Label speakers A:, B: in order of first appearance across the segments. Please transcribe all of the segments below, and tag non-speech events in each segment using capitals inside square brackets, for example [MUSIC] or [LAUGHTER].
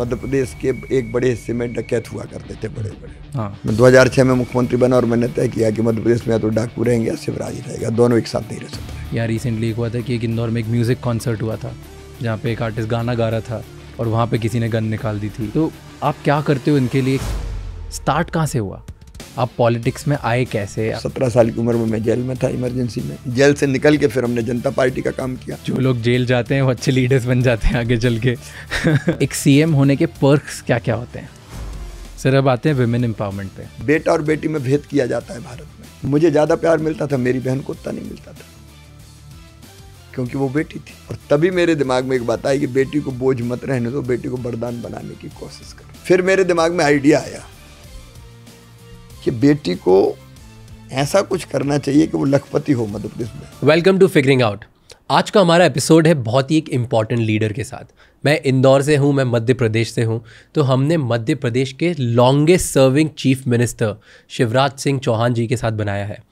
A: मध्य प्रदेश के एक बड़े हिस्से में डकैत हुआ करते थे बड़े बड़े हाँ। मैं छह में मुख्यमंत्री बना और मैंने तय किया कि मध्य प्रदेश में या तो डाकू रहेंगे या शिवराज रहेगा दोनों एक साथ नहीं रह सकते यहाँ रिसेंटली एक
B: हुआ था कि एक इंदौर में एक म्यूज़िक कॉन्सर्ट हुआ था जहाँ पे एक आर्टिस्ट गाना गा रहा था और वहाँ पे किसी ने गन निकाल दी थी तो आप क्या करते हो इनके लिए स्टार्ट कहाँ से हुआ आप पॉलिटिक्स में आए कैसे सत्रह
A: साल की उम्र में मैं जेल में था इमरजेंसी में जेल से निकल के फिर हमने जनता पार्टी का काम किया जो
B: लोग जेल जाते हैं वो अच्छे लीडर्स बन जाते हैं आगे चल के [LAUGHS] एक सीएम होने के पर्क्स क्या क्या होते हैं सर अब आते हैं वेमेन एम्पावरमेंट पे
A: बेटा और बेटी में भेद किया जाता है भारत में मुझे ज़्यादा प्यार मिलता था मेरी बहन को उतना नहीं मिलता था क्योंकि वो बेटी थी और तभी मेरे दिमाग में एक बात आई कि बेटी को बोझ मत रहने दो बेटी को बरदान बनाने की कोशिश करो फिर मेरे दिमाग में आइडिया आया कि बेटी को ऐसा कुछ करना चाहिए कि वो लखपति हो मध्य प्रदेश
B: में वेलकम टू फिगरिंग आउट आज का हमारा एपिसोड है बहुत ही एक इम्पॉर्टेंट लीडर के साथ मैं इंदौर से हूँ मैं मध्य प्रदेश से हूँ तो हमने मध्य प्रदेश के longest serving chief minister Shivraj Singh Chouhan ji के साथ बनाया है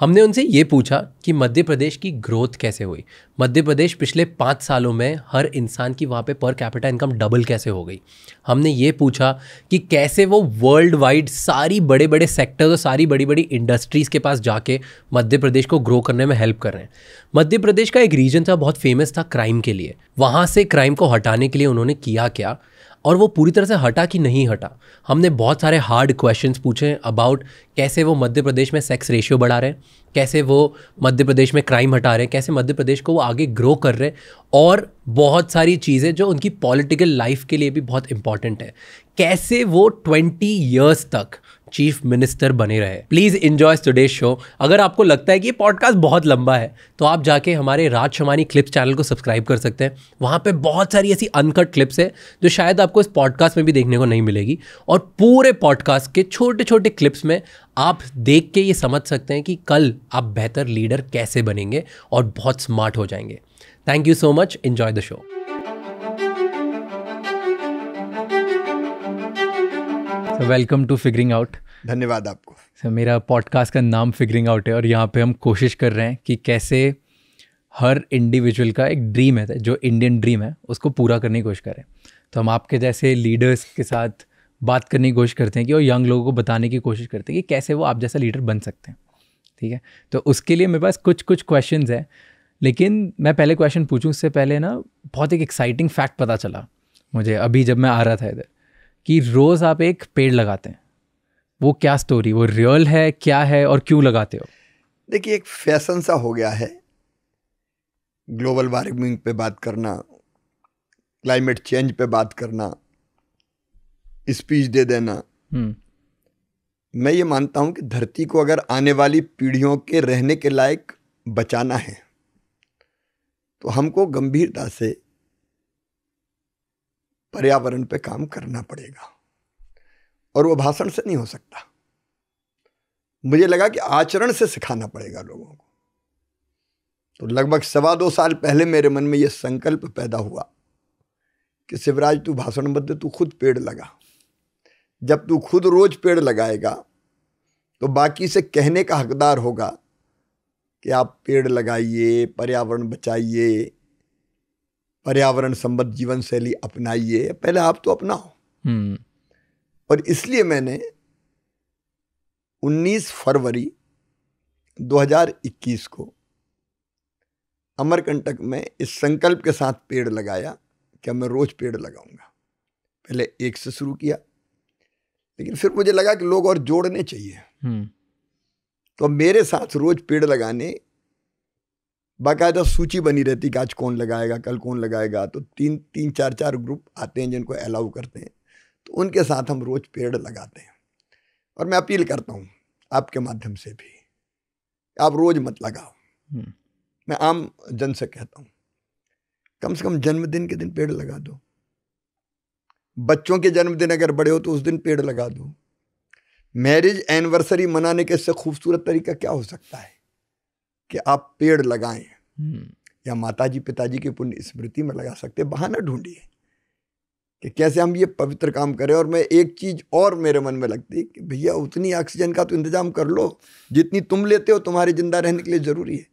B: हमने उनसे ये पूछा कि मध्य प्रदेश की ग्रोथ कैसे हुई मध्य प्रदेश पिछले पाँच सालों में हर इंसान की वहाँ पे पर कैपिटल इनकम डबल कैसे हो गई हमने ये पूछा कि कैसे वो वर्ल्ड वाइड सारी बड़े बड़े सेक्टर्स और सारी बड़ी बड़ी इंडस्ट्रीज़ के पास जाके मध्य प्रदेश को ग्रो करने में हेल्प कर रहे हैं मध्य प्रदेश का एक रीजन था बहुत फेमस था क्राइम के लिए वहाँ से क्राइम को हटाने के लिए उन्होंने किया क्या और वो पूरी तरह से हटा कि नहीं हटा हमने बहुत सारे हार्ड क्वेश्चंस पूछे अबाउट कैसे वो मध्य प्रदेश में सेक्स रेशियो बढ़ा रहे हैं कैसे वो मध्य प्रदेश में क्राइम हटा रहे हैं कैसे मध्य प्रदेश को वो आगे ग्रो कर रहे हैं और बहुत सारी चीज़ें जो उनकी पॉलिटिकल लाइफ के लिए भी बहुत इंपॉर्टेंट है कैसे वो ट्वेंटी ईयर्स तक चीफ मिनिस्टर बने रहे प्लीज़ इंजॉय टुडे शो अगर आपको लगता है कि ये पॉडकास्ट बहुत लंबा है तो आप जाके हमारे राजशमानी क्लिप्स चैनल को सब्सक्राइब कर सकते हैं वहां पर बहुत सारी ऐसी अनकट क्लिप्स है जो शायद आपको इस पॉडकास्ट में भी देखने को नहीं मिलेगी और पूरे पॉडकास्ट के छोटे छोटे क्लिप्स में आप देख के ये समझ सकते हैं कि कल आप बेहतर लीडर कैसे बनेंगे और बहुत स्मार्ट हो जाएंगे thank you so much enjoy the show welcome to figuring out धन्यवाद आपको सर मेरा पॉडकास्ट का नाम फिगरिंग आउट है और यहाँ पे हम कोशिश कर रहे हैं कि कैसे हर इंडिविजुअल का एक ड्रीम है जो इंडियन ड्रीम है उसको पूरा करने की कोशिश करें तो हम आपके जैसे लीडर्स के साथ बात करने की कोशिश करते हैं कि और यंग लोगों को बताने की कोशिश करते हैं कि कैसे वो आप जैसा लीडर बन सकते हैं ठीक है तो उसके लिए मेरे पास कुछ कुछ क्वेश्चन हैं लेकिन मैं पहले क्वेश्चन पूछूँ उससे पहले ना बहुत एक एक्साइटिंग फैक्ट पता चला मुझे अभी जब मैं आ रहा था इधर कि रोज़ आप एक पेड़ लगाते हैं वो क्या स्टोरी वो रियल है क्या है और क्यों लगाते हो
A: देखिए एक फैशन सा हो गया है ग्लोबल वार्मिंग पे बात करना क्लाइमेट चेंज पे बात करना स्पीच दे देना हम्म। मैं ये मानता हूँ कि धरती को अगर आने वाली पीढ़ियों के रहने के लायक बचाना है तो हमको गंभीरता से पर्यावरण पे काम करना पड़ेगा और वो भाषण से नहीं हो सकता मुझे लगा कि आचरण से सिखाना पड़ेगा लोगों को तो लगभग सवा दो साल पहले मेरे मन में ये संकल्प पैदा हुआ कि शिवराज तू भाषण बद तू खुद पेड़ लगा जब तू खुद रोज पेड़ लगाएगा तो बाकी से कहने का हकदार होगा कि आप पेड़ लगाइए पर्यावरण बचाइए पर्यावरण संबद्ध जीवन शैली अपनाइए पहले आप तो अपनाओ हम्म। और इसलिए मैंने 19 फरवरी 2021 को अमरकंटक में इस संकल्प के साथ पेड़ लगाया कि मैं रोज़ पेड़ लगाऊंगा पहले एक से शुरू किया लेकिन फिर मुझे लगा कि लोग और जोड़ने चाहिए हम्म। तो मेरे साथ रोज़ पेड़ लगाने बाकायदा सूची बनी रहती कि आज कौन लगाएगा कल कौन लगाएगा तो तीन तीन चार चार ग्रुप आते हैं जिनको अलाउ करते हैं तो उनके साथ हम रोज़ पेड़ लगाते हैं और मैं अपील करता हूँ आपके माध्यम से भी आप रोज़ मत लगाओ हम्म। मैं आम जन से कहता हूँ कम से कम जन्मदिन के दिन पेड़ लगा दो बच्चों के जन्मदिन अगर बड़े हो तो उस दिन पेड़ लगा दो मैरिज एनिवर्सरी मनाने के इससे खूबसूरत तरीका क्या हो सकता है कि आप पेड़ लगाएं हम्म। या माताजी पिताजी की पुण्य स्मृति में लगा सकते बहाना ढूंढिए कि कैसे हम ये पवित्र काम करें और मैं एक चीज़ और मेरे मन में लगती कि भैया उतनी ऑक्सीजन का तो इंतज़ाम कर लो जितनी तुम लेते हो तुम्हारे ज़िंदा रहने के लिए ज़रूरी है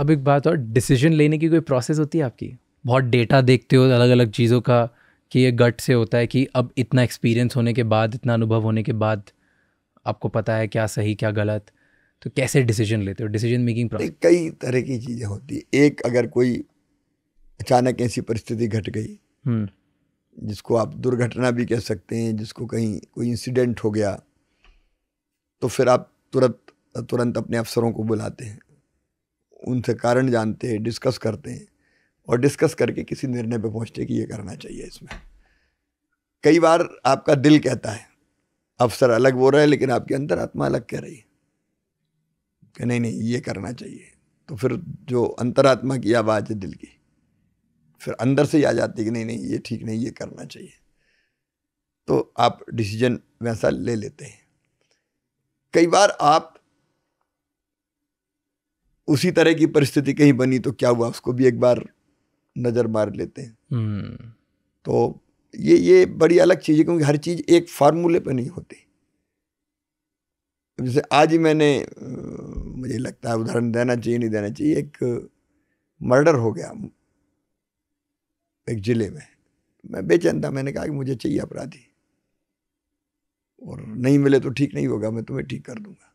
B: अब एक बात और डिसीजन लेने की कोई प्रोसेस होती है आपकी बहुत डेटा देखते हो अलग अलग चीज़ों का कि ये गट से होता है कि अब इतना एक्सपीरियंस होने के बाद इतना अनुभव होने के बाद आपको पता है क्या सही क्या गलत तो कैसे डिसीजन लेते हो डिसीजन मेकिंग
A: प्रोसेस कई तरह की चीज़ें होती है एक अगर कोई अचानक ऐसी परिस्थिति घट गई हम्म। जिसको आप दुर्घटना भी कह सकते हैं जिसको कहीं कोई इंसिडेंट हो गया तो फिर आप तुरंत तुरंत अपने अफसरों को बुलाते हैं उनसे कारण जानते हैं डिस्कस करते हैं और डिस्कस करके किसी निर्णय पर पहुँचते कि ये करना चाहिए इसमें कई बार आपका दिल कहता है अफसर अलग बोल रहे हैं लेकिन आपके अंदर आत्मा अलग कह रही है कि नहीं नहीं ये करना चाहिए तो फिर जो अंतरात्मा की आवाज़ है दिल की फिर अंदर से ही आ जाती है कि नहीं नहीं ये ठीक नहीं ये करना चाहिए तो आप डिसीजन वैसा ले लेते हैं कई बार आप उसी तरह की परिस्थिति कहीं बनी तो क्या हुआ उसको भी एक बार नज़र मार लेते हैं हम्म। तो ये ये बड़ी अलग चीज़ है क्योंकि हर चीज़ एक फार्मूले पर नहीं होती जैसे आज ही मैंने मुझे लगता है उदाहरण देना चाहिए नहीं देना चाहिए एक मर्डर हो गया एक ज़िले में मैं बेचैन था मैंने कहा कि मुझे चाहिए अपराधी और नहीं मिले तो ठीक नहीं होगा मैं तुम्हें ठीक कर दूंगा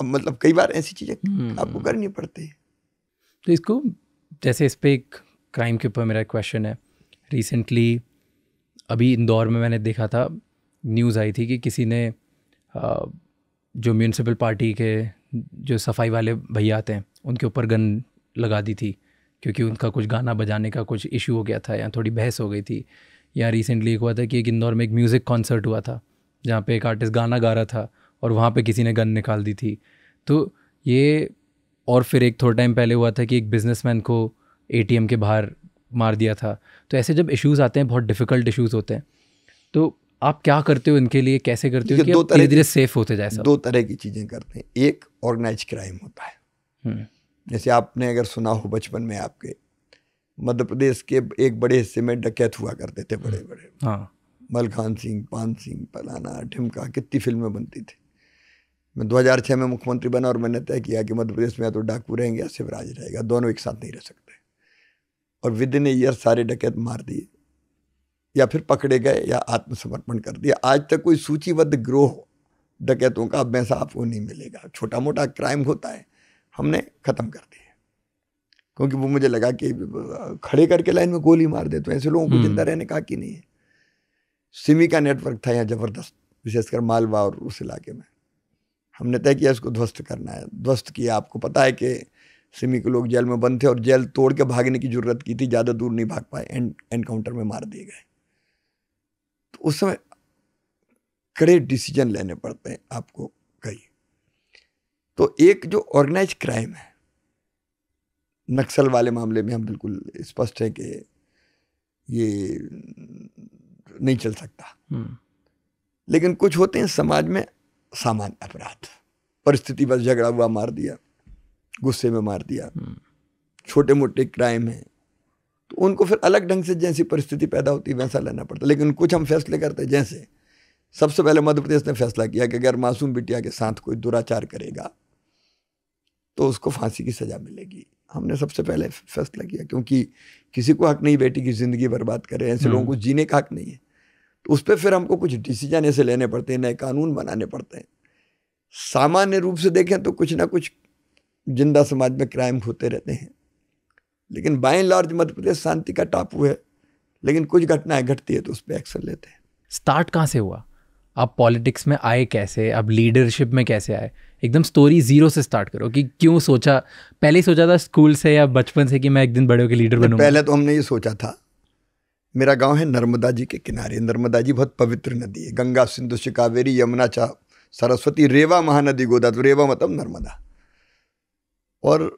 A: अब मतलब कई बार ऐसी चीज़ें हम्म। आपको करनी पड़ती है तो इसको
B: जैसे इस पर एक क्राइम के ऊपर मेरा क्वेश्चन है रिसेंटली अभी इंदौर में मैंने देखा था न्यूज़ आई थी कि किसी ने जो म्यूनसिपल पार्टी के जो सफाई वाले भैया आते हैं उनके ऊपर गन लगा दी थी क्योंकि उनका कुछ गाना बजाने का कुछ इशू हो गया था या थोड़ी बहस हो गई थी या रिसेंटली एक हुआ था कि एक इंदौर में एक म्यूज़िक कॉन्सर्ट हुआ था जहाँ पे एक आर्टिस्ट गाना गा रहा था और वहाँ पे किसी ने गन निकाल दी थी तो ये और फिर एक थोड़ा टाइम पहले हुआ था कि एक बिजनेसमैन को ए के बाहर मार दिया था तो ऐसे जब इश्यूज़ आते हैं बहुत डिफ़िकल्ट इशूज़ होते हैं तो आप क्या करते हो इनके लिए कैसे करते हो कि दो धीरे धीरे सेफ होते जाए दो
A: तरह की चीज़ें करते हैं एक ऑर्गेनाइज क्राइम होता है हम्म। जैसे आपने अगर सुना हो बचपन में आपके मध्य प्रदेश के एक बड़े हिस्से में डकैत हुआ करते थे बड़े हम्म, बड़े हाँ मलखान सिंह पान सिंह पलाना ढिमका कितनी फिल्में बनती थी मैं 2006 में मुख्यमंत्री बना और मैंने तय किया कि मध्य प्रदेश में या तो डाकू रहेंगे या शिवराज रहेगा दोनों एक साथ नहीं रह सकते और विद इन ईयर सारे डकैत मार दिए या फिर पकड़े गए या आत्मसमर्पण कर दिया आज तक कोई सूचीबद्ध ग्रोह डकैतों का अब वैसा आपको नहीं मिलेगा छोटा मोटा क्राइम होता है हमने ख़त्म कर दिए क्योंकि वो मुझे लगा कि खड़े करके लाइन में गोली मार दे तो ऐसे लोगों को हम्म। जिंदा रहने का कि नहीं है सिमी का नेटवर्क था यहाँ ज़बरदस्त विशेषकर मालवा और उस इलाके में हमने तय किया इसको ध्वस्त करना है ध्वस्त किया आपको पता है कि सिमी के लोग जेल में बंद थे और जेल तोड़ के भागने की जरूरत की थी ज़्यादा दूर नहीं भाग पाए एंड एनकाउंटर में मार दिए गए तो उस समय कड़े डिसीजन लेने पड़ते हैं आपको तो एक जो ऑर्गेनाइज क्राइम है नक्सल वाले मामले में हम बिल्कुल स्पष्ट है कि ये नहीं चल सकता हम्म। लेकिन कुछ होते हैं समाज में सामान्य अपराध परिस्थिति बस झगड़ा हुआ मार दिया गुस्से में मार दिया हम्म। छोटे मोटे क्राइम हैं तो उनको फिर अलग ढंग से जैसी परिस्थिति पैदा होती है वैसा लेना पड़ता लेकिन कुछ हम फैसले करते हैं जैसे सबसे पहले मध्य प्रदेश ने फैसला किया कि अगर मासूम बिटिया के साथ कोई दुराचार करेगा तो उसको फांसी की सज़ा मिलेगी हमने सबसे पहले फैसला किया क्योंकि किसी को हक नहीं बेटी की ज़िंदगी बर्बाद करे ऐसे लोगों हम्म। को जीने का हक नहीं है तो उस पर फिर हमको कुछ डिसीजन ऐसे लेने पड़ते हैं नए कानून बनाने पड़ते हैं सामान्य रूप से देखें तो कुछ ना कुछ जिंदा समाज में क्राइम होते रहते हैं लेकिन बाय लार्ज मध्य प्रदेश शांति का टापू है लेकिन कुछ घटनाएं घटती है तो उस पर एक्शन लेते हैं
B: स्टार्ट कहाँ से हुआ आप पॉलिटिक्स में आए कैसे आप लीडरशिप में कैसे आए एकदम स्टोरी जीरो से स्टार्ट करो कि क्यों सोचा पहले ही सोचा था स्कूल से या बचपन से कि मैं एक दिन बड़े के लीडर बनूंगा पहले
A: तो हमने ये सोचा था मेरा गांव है नर्मदा जी के किनारे नर्मदा जी बहुत पवित्र नदी है गंगा सिंधु शिकावेरी यमुना चा सरस्वती रेवा महानदी गोदा तो रेवा मतलब नर्मदा और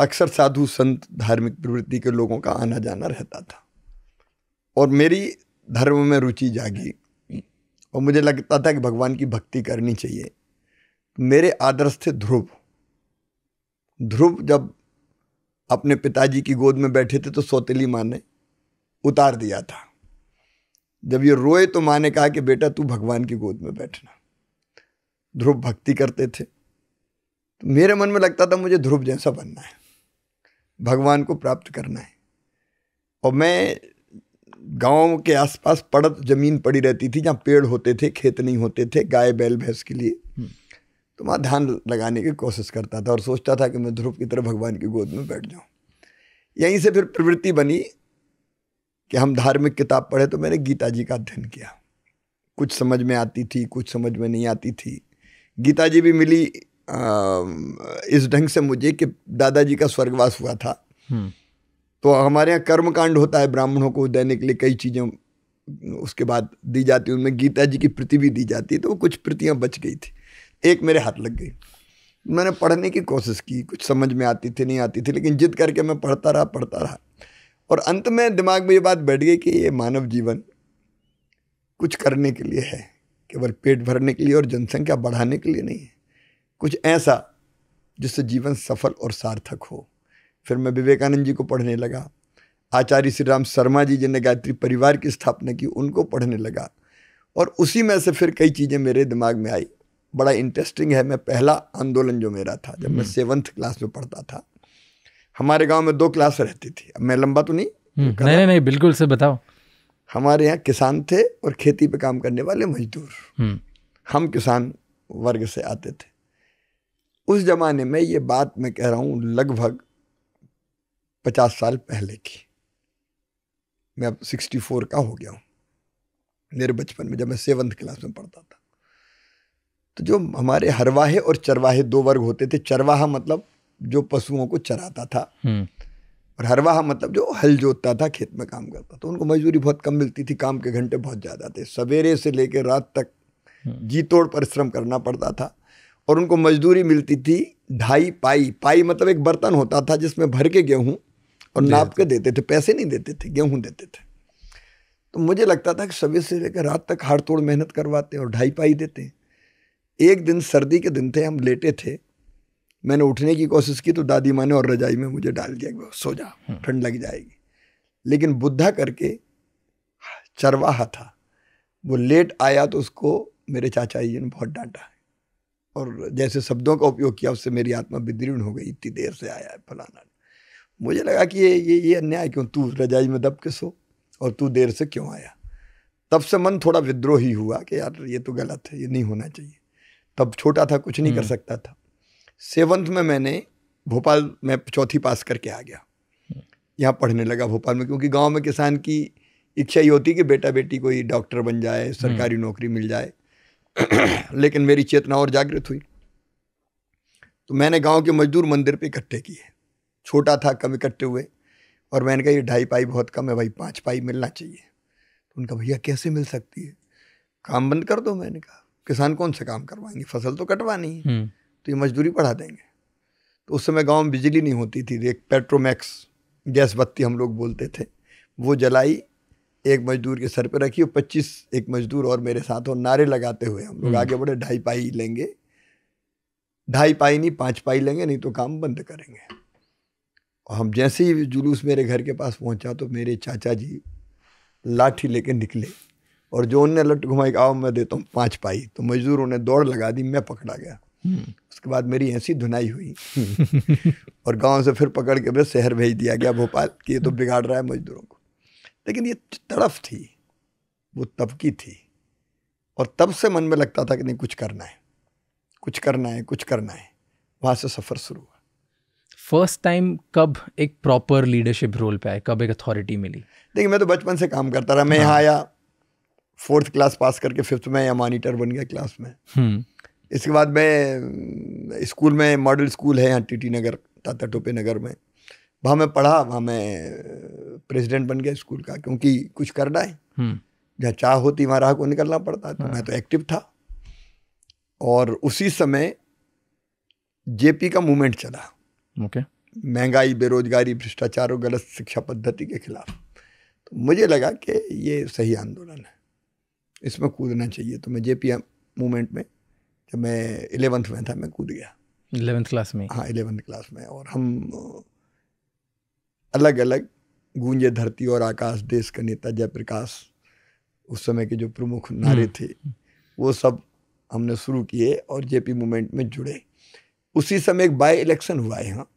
A: अक्सर साधु संत धार्मिक प्रवृत्ति के लोगों का आना जाना रहता था और मेरी धर्म में रुचि जागी और मुझे लगता था कि भगवान की भक्ति करनी चाहिए मेरे आदर्श थे ध्रुव ध्रुव जब अपने पिताजी की गोद में बैठे थे तो सौतेली माँ ने उतार दिया था जब ये रोए तो माँ ने कहा कि बेटा तू भगवान की गोद में बैठना ध्रुव भक्ति करते थे तो मेरे मन में लगता था मुझे ध्रुव जैसा बनना है भगवान को प्राप्त करना है और मैं गांव के आसपास पड़त ज़मीन पड़ी रहती थी जहाँ पेड़ होते थे खेत नहीं होते थे गाय बैल भैंस के लिए तो वहाँ ध्यान लगाने की कोशिश करता था और सोचता था कि मैं ध्रुव की तरह भगवान की गोद में बैठ जाऊँ यहीं से फिर प्रवृत्ति बनी कि हम धार्मिक किताब पढ़े तो मैंने गीता जी का अध्ययन किया कुछ समझ में आती थी कुछ समझ में नहीं आती थी गीता जी भी मिली आ, इस ढंग से मुझे कि दादाजी का स्वर्गवास हुआ था हम्म। तो हमारे यहाँ कर्मकांड होता है ब्राह्मणों को देने के लिए कई चीज़ें उसके बाद दी जाती उनमें गीता जी की प्रति भी दी जाती है तो वो कुछ प्रतियाँ बच गई थी एक मेरे हाथ लग गई मैंने पढ़ने की कोशिश की कुछ समझ में आती थी नहीं आती थी लेकिन जिद करके मैं पढ़ता रहा पढ़ता रहा और अंत में दिमाग में ये बात बैठ गई कि ये मानव जीवन कुछ करने के लिए है केवल पेट भरने के लिए और जनसंख्या बढ़ाने के लिए नहीं है कुछ ऐसा जिससे जीवन सफल और सार्थक हो फिर मैं विवेकानंद जी को पढ़ने लगा आचार्य श्री राम शर्मा जी जिन्हें गायत्री परिवार की स्थापना की उनको पढ़ने लगा और उसी में से फिर कई चीज़ें मेरे दिमाग में आई बड़ा इंटरेस्टिंग है मैं पहला आंदोलन जो मेरा था जब मैं सेवन्थ हम्म। क्लास में पढ़ता था हमारे गांव में दो क्लास रहती थी अब मैं लंबा तो हम्म, नहीं नहीं नहीं बिल्कुल से बताओ हमारे यहाँ किसान थे और खेती पे काम करने वाले मजदूर हम्म। हम किसान वर्ग से आते थे उस जमाने में ये बात मैं कह रहा हूँ लगभग पचास साल पहले की मैं अब सिक्सटी फोर का हो गया हूँ मेरे बचपन में जब मैं सेवन्थ क्लास में पढ़ता था तो जो हमारे हरवाहे और चरवाहे दो वर्ग होते थे चरवाहा मतलब जो पशुओं को चराता था हम्म। और हरवाहा मतलब जो हल जोतता था खेत में काम करता तो उनको मजदूरी बहुत कम मिलती थी काम के घंटे बहुत ज़्यादा थे सवेरे से लेकर रात तक हम्म। जी तोड़ परिश्रम करना पड़ता था और उनको मजदूरी मिलती थी ढाई पाई पाई मतलब एक बर्तन होता था जिसमें भर के गेहूँ और नाप के देते थे पैसे नहीं देते थे गेहूँ देते थे तो मुझे लगता था कि सवेरे से लेकर रात तक हाड़ तोड़ मेहनत करवाते और ढाई पाई देते हैं एक दिन सर्दी के दिन थे हम लेटे थे मैंने उठने की कोशिश की तो दादी माँ ने और रजाई में मुझे डाल दिया सो जा हम्म। ठंड लग जाएगी लेकिन बुद्धा करके चरवाहा था वो लेट आया तो उसको मेरे चाचा जी ने बहुत डांटा और जैसे शब्दों का उपयोग किया उससे मेरी आत्मा विदीर्ण हो गई इतनी देर से आया है फलाना मुझे लगा कि ये ये ये अन्याय क्यों तू रजाई में दब के सो और तू देर से क्यों आया तब से मन थोड़ा विद्रोही हुआ कि यार ये तो गलत है ये नहीं होना चाहिए तब छोटा था कुछ नहीं कर हम्म। सकता था सेवन्थ में मैंने भोपाल में चौथी पास करके आ गया हम्म। यहाँ पढ़ने लगा भोपाल में क्योंकि गांव में किसान की इच्छा ये होती कि बेटा बेटी कोई डॉक्टर बन जाए हम्म। सरकारी नौकरी मिल जाए [CLEARS THROAT] लेकिन मेरी चेतना और जागृत हुई तो मैंने गांव के मजदूर मंदिर पे इकट्ठे किए छोटा था कम इकट्ठे हुए और मैंने कहा ये ढाई पाई बहुत कम है भाई पाँच पाई मिलना चाहिए तो उनका भैया कैसे मिल सकती है काम बंद कर दो मैंने कहा किसान कौन से काम करवाएंगे फसल तो कटवानी है हम्म। तो ये मजदूरी बढ़ा देंगे तो उस समय गांव में बिजली नहीं होती थी एक पेट्रोमैक्स गैस बत्ती हम लोग बोलते थे वो जलाई एक मजदूर के सर पे रखी और पच्चीस एक मजदूर और मेरे साथ और नारे लगाते हुए हम लोग हम्म। आगे बढ़े ढाई पाई लेंगे ढाई पाई नहीं पाँच पाई लेंगे नहीं तो काम बंद करेंगे और हम जैसे ही जुलूस मेरे घर के पास पहुंचा तो मेरे चाचा जी लाठी लेके निकले और जो उनने लट घुमाई आओ मैं देता हूँ पाँच पाई तो मजदूरों ने दौड़ लगा दी मैं पकड़ा गया उसके बाद मेरी ऐसी धुनाई हुई [LAUGHS] और गांव से फिर पकड़ के मैं शहर भेज दिया गया भोपाल कि ये तो [LAUGHS] बिगाड़ रहा है मजदूरों को लेकिन ये तड़फ थी वो तबकी थी और तब से मन में लगता था कि नहीं कुछ करना है कुछ करना है कुछ करना है वहाँ से सफ़र शुरू हुआ फर्स्ट
B: टाइम कब एक प्रॉपर लीडरशिप रोल पे आए कब एक अथॉरिटी मिली
A: देखिए मैं तो बचपन से काम करता रहा मैं यहाँ हाँ। आया फोर्थ क्लास पास करके फिफ्थ में या मॉनिटर बन गया क्लास में हम्म। इसके बाद मैं स्कूल में मॉडल स्कूल है यहाँ टी टी नगर ताता टोपे नगर में वहाँ मैं पढ़ा वहाँ मैं प्रेसिडेंट बन गया स्कूल का क्योंकि कुछ करना है हम्म। जहाँ चाह होती वहाँ राह को निकलना पड़ता तो हाँ। मैं तो एक्टिव था और उसी समय जेपी का मूवमेंट चला ओके महंगाई बेरोजगारी भ्रष्टाचार और गलत शिक्षा पद्धति के खिलाफ तो मुझे लगा कि ये सही आंदोलन है इसमें कूदना चाहिए तो मैं जे पी एम मूवमेंट में जब मैं एलेवंथ में था मैं कूद गया एलेवंथ क्लास में हाँ एलेवंथ क्लास में और हम अलग अलग गूंजे धरती और आकाश देश का नेता जयप्रकाश उस समय के जो प्रमुख नारे हम्म। थे वो सब हमने शुरू किए और जेपी मूवमेंट में जुड़े उसी समय एक बाई इलेक्शन हुआ है यहाँ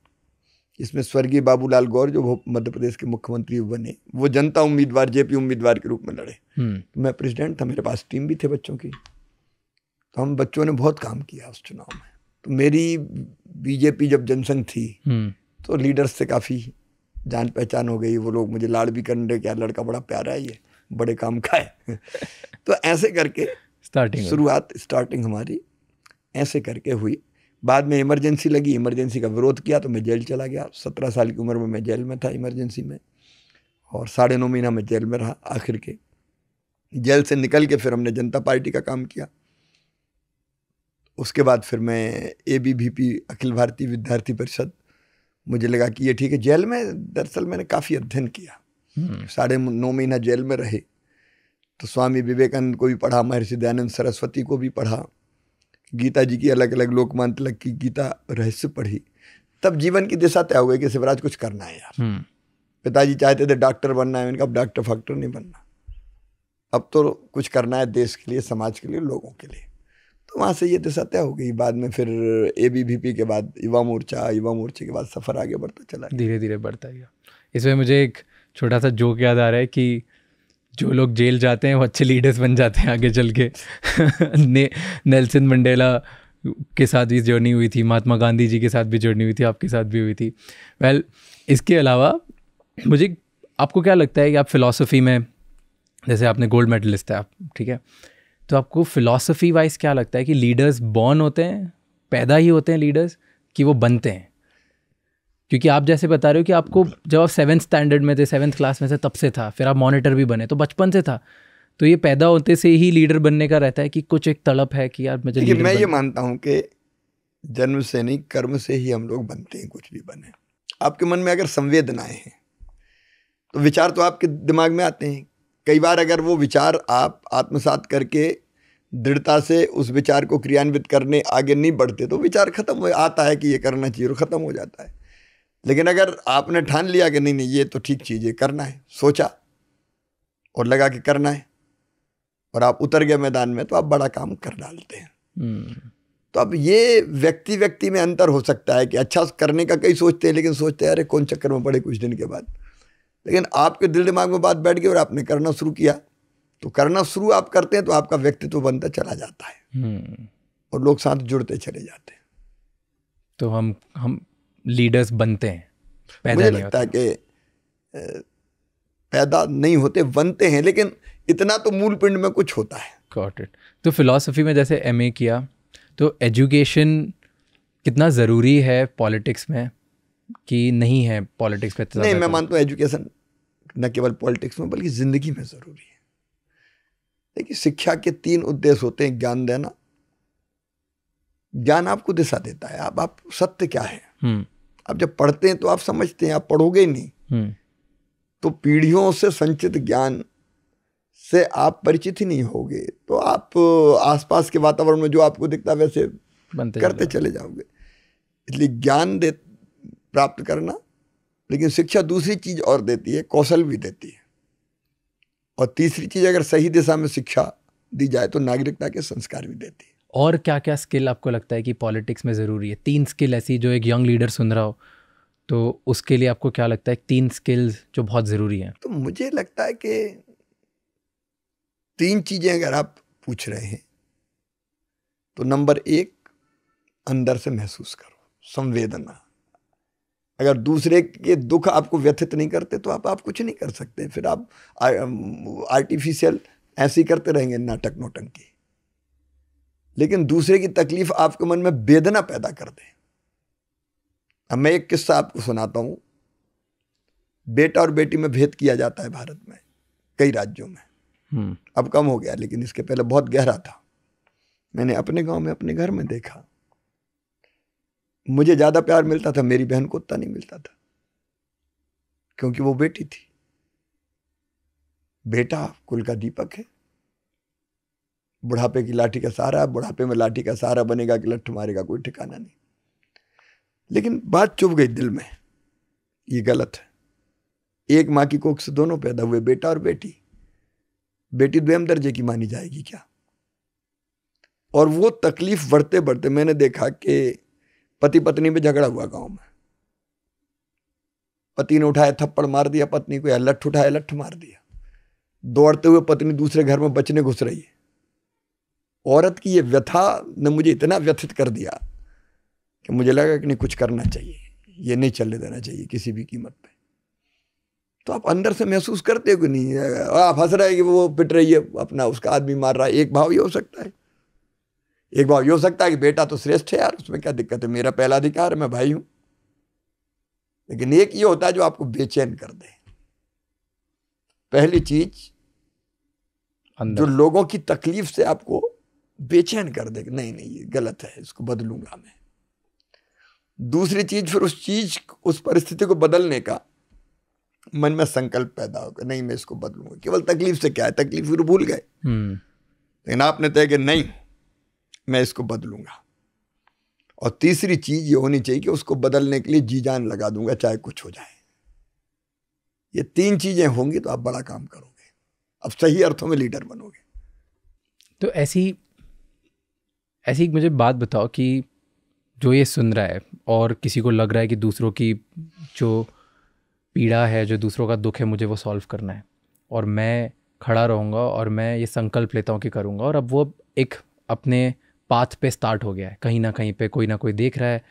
A: इसमें स्वर्गीय बाबूलाल गौर जो मध्य प्रदेश के मुख्यमंत्री बने वो जनता उम्मीदवार जेपी उम्मीदवार के रूप में लड़े हम्म। तो मैं प्रेसिडेंट था मेरे पास टीम भी थे बच्चों की तो हम बच्चों ने बहुत काम किया उस चुनाव में तो मेरी बीजेपी जब जनसंघ थी हम्म। तो लीडर्स से काफ़ी जान पहचान हो गई वो लोग मुझे लाड़ भी करने लगे क्या लड़का बड़ा प्यारा है ये बड़े काम का है [LAUGHS] तो ऐसे करके स्टार्टिंग शुरुआत स्टार्टिंग हमारी ऐसे करके हुई बाद में इमरजेंसी लगी इमरजेंसी का विरोध किया तो मैं जेल चला गया सत्रह साल की उम्र में मैं जेल में था इमरजेंसी में और साढ़े नौ महीना मैं जेल में रहा आखिर के जेल से निकल के फिर हमने जनता पार्टी का काम किया उसके बाद फिर मैं A B B P Akhil Bharatiya Vidyarthi परिषद मुझे लगा कि ये ठीक है जेल में दरअसल मैंने काफ़ी अध्ययन किया हम्म। साढ़े नौ महीना जेल में रहे तो स्वामी विवेकानंद को भी पढ़ा महर्षि दयानंद सरस्वती को भी पढ़ा गीता जी की अलग अलग लोकमान तिलक की गीता रहस्य पढ़ी तब जीवन की दिशा तय हो गई कि शिवराज कुछ करना है यार हम्म। पिताजी चाहते थे डॉक्टर बनना है उनका अब डॉक्टर फॉक्टर नहीं बनना अब तो कुछ करना है देश के लिए समाज के लिए लोगों के लिए तो वहाँ से ये दिशा तय हो गई बाद में फिर ए के बाद युवा मोर्चा युवा मोर्चे के बाद सफ़र आगे बढ़ता चला धीरे धीरे बढ़ता गया
B: इसमें मुझे एक छोटा सा जोक याद आ रहा है कि जो लोग जेल जाते हैं वो अच्छे लीडर्स बन जाते हैं आगे चल के [LAUGHS] ने नेल्सन मंडेला के साथ भी जर्नी हुई थी महात्मा गांधी जी के साथ भी जर्नी हुई थी आपके साथ भी हुई थी वेल well, इसके अलावा मुझे आपको क्या लगता है कि आप फिलासफ़ी में जैसे आपने गोल्ड मेडलिस्ट है आप ठीक है तो आपको फिलासफी वाइज क्या लगता है कि लीडर्स बॉर्न होते हैं पैदा ही होते हैं लीडर्स कि वो बनते हैं क्योंकि आप जैसे बता रहे हो कि आपको जब आप सेवन्थ स्टैंडर्ड में थे सेवन्थ क्लास में से तब से था फिर आप मॉनिटर भी बने तो बचपन से था तो ये पैदा होते से ही लीडर बनने का रहता है कि कुछ एक तड़प है कि यार मुझे मैं ये
A: मानता हूँ कि जन्म से नहीं कर्म से ही हम लोग बनते हैं कुछ भी बने आपके मन में अगर संवेदनाएं हैं तो विचार तो आपके दिमाग में आते हैं कई बार अगर वो विचार आप आत्मसात करके दृढ़ता से उस विचार को क्रियान्वित करने आगे नहीं बढ़ते तो विचार खत्म हो आता है कि ये करना चाहिए और ख़त्म हो जाता है लेकिन अगर आपने ठान लिया कि नहीं नहीं ये तो ठीक चीज़ है करना है सोचा और लगा कि करना है और आप उतर गए मैदान में तो आप बड़ा काम कर डालते हैं हम्म। तो अब ये व्यक्ति व्यक्ति में अंतर हो सकता है कि अच्छा करने का कई सोचते हैं लेकिन सोचते हैं अरे कौन चक्कर में पड़े कुछ दिन के बाद लेकिन आपके दिल दिमाग में बात बैठ गई और आपने करना शुरू किया तो करना शुरू आप करते हैं तो आपका व्यक्तित्व बनता चला जाता है हम्म। और लोग साथ जुड़ते चले जाते हैं
B: तो हम हम लीडर्स बनते हैं
A: पैदा मुझे नहीं लगता कि पैदा नहीं होते बनते हैं लेकिन इतना तो मूल पिंड में कुछ होता है Got
B: तो फिलॉसफी में जैसे एम किया तो एजुकेशन कितना ज़रूरी है पॉलिटिक्स में कि नहीं है पॉलिटिक्स में नहीं मैं तो? मानता हूँ
A: एजुकेशन न केवल पॉलिटिक्स में बल्कि ज़िंदगी में ज़रूरी है देखिए शिक्षा के तीन उद्देश्य होते हैं ज्ञान देना ज्ञान आपको दिशा देता है आप आप सत्य क्या है हम्म। अब जब पढ़ते हैं तो आप समझते हैं आप पढ़ोगे नहीं हम्म। तो पीढ़ियों से संचित ज्ञान से आप परिचित ही नहीं होगे तो आप आसपास के वातावरण में जो आपको दिखता है वैसे बनते करते चले जाओगे इसलिए ज्ञान दे प्राप्त करना लेकिन शिक्षा दूसरी चीज़ और देती है कौशल भी देती है और तीसरी चीज़ अगर सही दिशा में शिक्षा दी जाए तो नागरिकता के संस्कार भी देती है
B: और क्या क्या स्किल आपको लगता है कि पॉलिटिक्स में ज़रूरी है तीन स्किल ऐसी जो एक यंग लीडर सुन रहा हो तो उसके लिए आपको क्या लगता है तीन स्किल्स जो बहुत ज़रूरी हैं
A: तो मुझे लगता है कि तीन चीज़ें अगर आप पूछ रहे हैं तो नंबर एक अंदर से महसूस करो संवेदना अगर दूसरे के दुख आपको व्यथित नहीं करते तो आप आप कुछ नहीं कर सकते फिर आप आर्टिफिशियल ऐसे ही करते रहेंगे नाटक नोटंकी लेकिन दूसरे की तकलीफ आपके मन में वेदना पैदा कर दे अब मैं एक किस्सा आपको सुनाता हूँ बेटा और बेटी में भेद किया जाता है भारत में कई राज्यों में हम्म। अब कम हो गया लेकिन इसके पहले बहुत गहरा था मैंने अपने गांव में अपने घर में देखा मुझे ज़्यादा प्यार मिलता था मेरी बहन को उतना नहीं मिलता था क्योंकि वो बेटी थी बेटा कुल का दीपक है बुढ़ापे की लाठी का सहारा बुढ़ापे में लाठी का सहारा बनेगा कि लठ मारेगा कोई ठिकाना नहीं लेकिन बात चुभ गई दिल में ये गलत है एक माँ की कोख से दोनों पैदा हुए बेटा और बेटी बेटी द्वयम दर्जे की मानी जाएगी क्या और वो तकलीफ बढ़ते बढ़ते मैंने देखा कि पति पत्नी में झगड़ा हुआ गांव में पति ने उठाया थप्पड़ मार दिया पत्नी को या लठ उठाया लठ मार दिया दौड़ते हुए पत्नी दूसरे घर में बचने घुस रही है औरत की ये व्यथा ने मुझे इतना व्यथित कर दिया कि मुझे लगा कि नहीं कुछ करना चाहिए ये नहीं चलने देना चाहिए किसी भी कीमत पे तो आप अंदर से महसूस करते हो कि नहीं आप हंस रहे कि वो पिट रही है अपना उसका आदमी मार रहा है एक भाव ये हो सकता है एक भाव ये हो सकता है कि बेटा तो श्रेष्ठ है यार उसमें क्या दिक्कत है मेरा पहला अधिकार है मैं भाई हूँ लेकिन एक ये होता है जो आपको बेचैन कर दे पहली चीज जो लोगों की तकलीफ से आपको बेचैन कर देगा नहीं नहीं ये गलत है इसको बदलूंगा मैं दूसरी चीज फिर उस चीज उस परिस्थिति को बदलने का मन में संकल्प पैदा होगा नहीं मैं इसको बदलूंगा केवल तकलीफ से क्या है तकलीफ फिर भूल गए हम्म। लेकिन आपने तय किया नहीं मैं इसको बदलूंगा और तीसरी चीज ये होनी चाहिए कि उसको बदलने के लिए जी जान लगा दूंगा चाहे कुछ हो जाए ये तीन चीजें होंगी तो आप बड़ा काम करोगे अब सही अर्थों में लीडर बनोगे तो ऐसी ऐसी एक मुझे
B: बात बताओ कि जो ये सुन रहा है और किसी को लग रहा है कि दूसरों की जो पीड़ा है जो दूसरों का दुख है मुझे वो सॉल्व करना है और मैं खड़ा रहूँगा और मैं ये संकल्प लेता हूँ कि करूँगा और अब वो एक अपने पाथ पे स्टार्ट हो गया है कहीं ना कहीं पे कोई ना कोई देख रहा है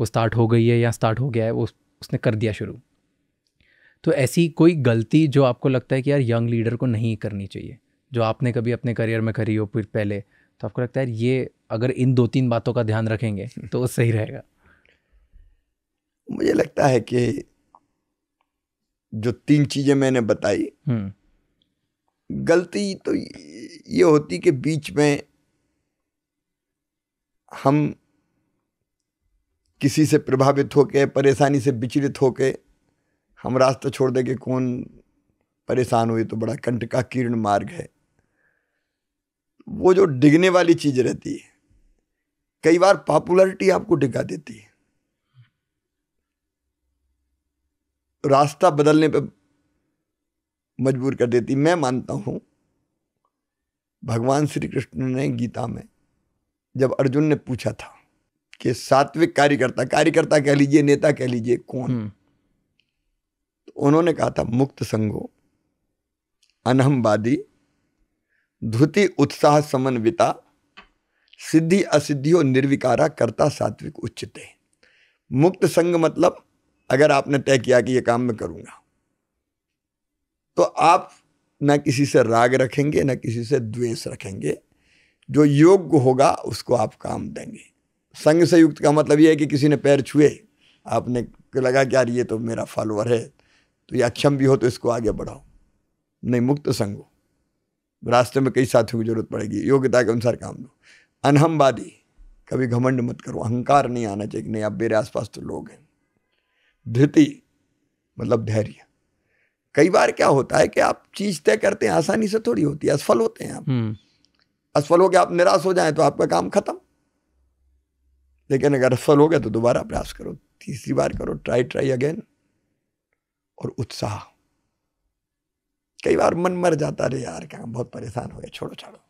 B: वो स्टार्ट हो गई है या स्टार्ट हो गया है वो उसने कर दिया शुरू तो ऐसी कोई गलती जो आपको लगता है कि यार यंग लीडर को नहीं करनी चाहिए जो आपने कभी अपने करियर में करी हो फिर पहले तो आपको लगता है यार ये अगर इन दो तीन बातों का ध्यान रखेंगे तो वो सही रहेगा
A: मुझे लगता है कि जो तीन चीजें मैंने बताई हम्म। गलती तो ये होती कि बीच में हम किसी से प्रभावित होके परेशानी से विचलित होके हम रास्ता छोड़ देंगे कौन परेशान हुई तो बड़ा कंट का किरण मार्ग है वो जो डिगने वाली चीज़ रहती है कई बार पॉपुलरिटी आपको डिगा देती है रास्ता बदलने पर मजबूर कर देती मैं मानता हूं भगवान श्री कृष्ण ने गीता में जब अर्जुन ने पूछा था कि सात्विक कार्यकर्ता कार्यकर्ता कह लीजिए नेता कह लीजिए कौन हम्म। तो उन्होंने कहा था मुक्त संगो अनहमवादी धुति उत्साह समन्विता सिद्धि असिद्धि और निर्विकारा करता सात्विक उच्चते मुक्त संग मतलब अगर आपने तय किया कि ये काम मैं करूँगा तो आप ना किसी से राग रखेंगे ना किसी से द्वेष रखेंगे जो योग्य होगा उसको आप काम देंगे संग से युक्त का मतलब ये है कि किसी ने पैर छुए आपने लगा कि यार ये तो मेरा फॉलोअर है तो ये अक्षम भी हो तो इसको आगे बढ़ाओ नहीं मुक्त संग हो रास्ते में कई साथियों की जरूरत पड़ेगी योग्यता के अनुसार काम दो अनहमवादी कभी घमंड मत करो अहंकार नहीं आना चाहिए कि नहीं आप मेरे आसपास तो लोग हैं धृति मतलब धैर्य कई बार क्या होता है कि आप चीज तय करते हैं आसानी से थोड़ी होती है असफल होते हैं आप हम्म। असफल हो गया आप निराश हो जाए तो आपका काम खत्म लेकिन अगर असफल हो गया तो दोबारा प्रयास करो तीसरी बार करो ट्राई ट्राई अगेन और उत्साह कई बार मन मर जाता रे यार क्या बहुत परेशान हो गया छोड़ो छोड़ो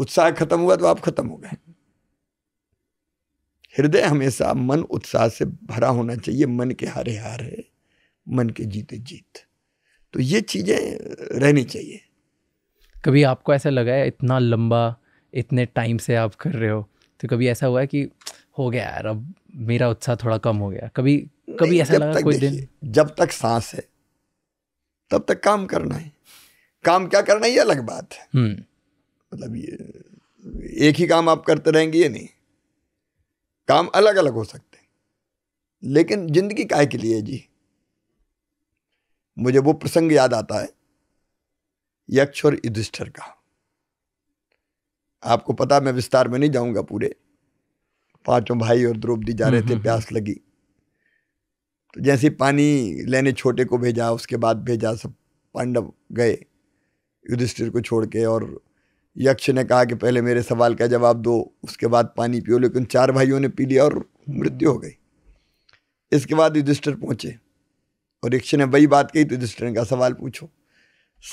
A: उत्साह खत्म हुआ तो आप खत्म हो गए हृदय हमेशा मन उत्साह से भरा होना चाहिए मन के हारे हार है मन के जीते जीत तो ये चीज़ें रहनी चाहिए
B: कभी आपको ऐसा लगा है इतना लंबा इतने टाइम से आप कर रहे हो तो कभी ऐसा हुआ है कि हो गया यार अब मेरा उत्साह थोड़ा कम हो गया कभी कभी ऐसा लगा कोई दिन
A: जब तक सांस है तब तक काम करना है काम क्या करना है ये अलग बात है हम्म। मतलब ये एक ही काम आप करते रहेंगे ये नहीं काम अलग अलग हो सकते हैं लेकिन जिंदगी काय के लिए जी मुझे वो प्रसंग याद आता है यक्ष और युधिष्ठर का आपको पता मैं विस्तार में नहीं जाऊंगा पूरे पांचों भाई और द्रौपदी जा रहे थे हम्म, हम्म, प्यास हम्म। लगी तो जैसे पानी लेने छोटे को भेजा उसके बाद भेजा सब पांडव गए युधिष्ठिर को छोड़ के और यक्ष ने कहा कि पहले मेरे सवाल का जवाब दो उसके बाद पानी पियो लेकिन चार भाइयों ने पी लिया और मृत्यु हो गई इसके बाद युधिष्ठिर पहुँचे और यक्ष ने वही बात कही तो युधिष्ठिर का सवाल पूछो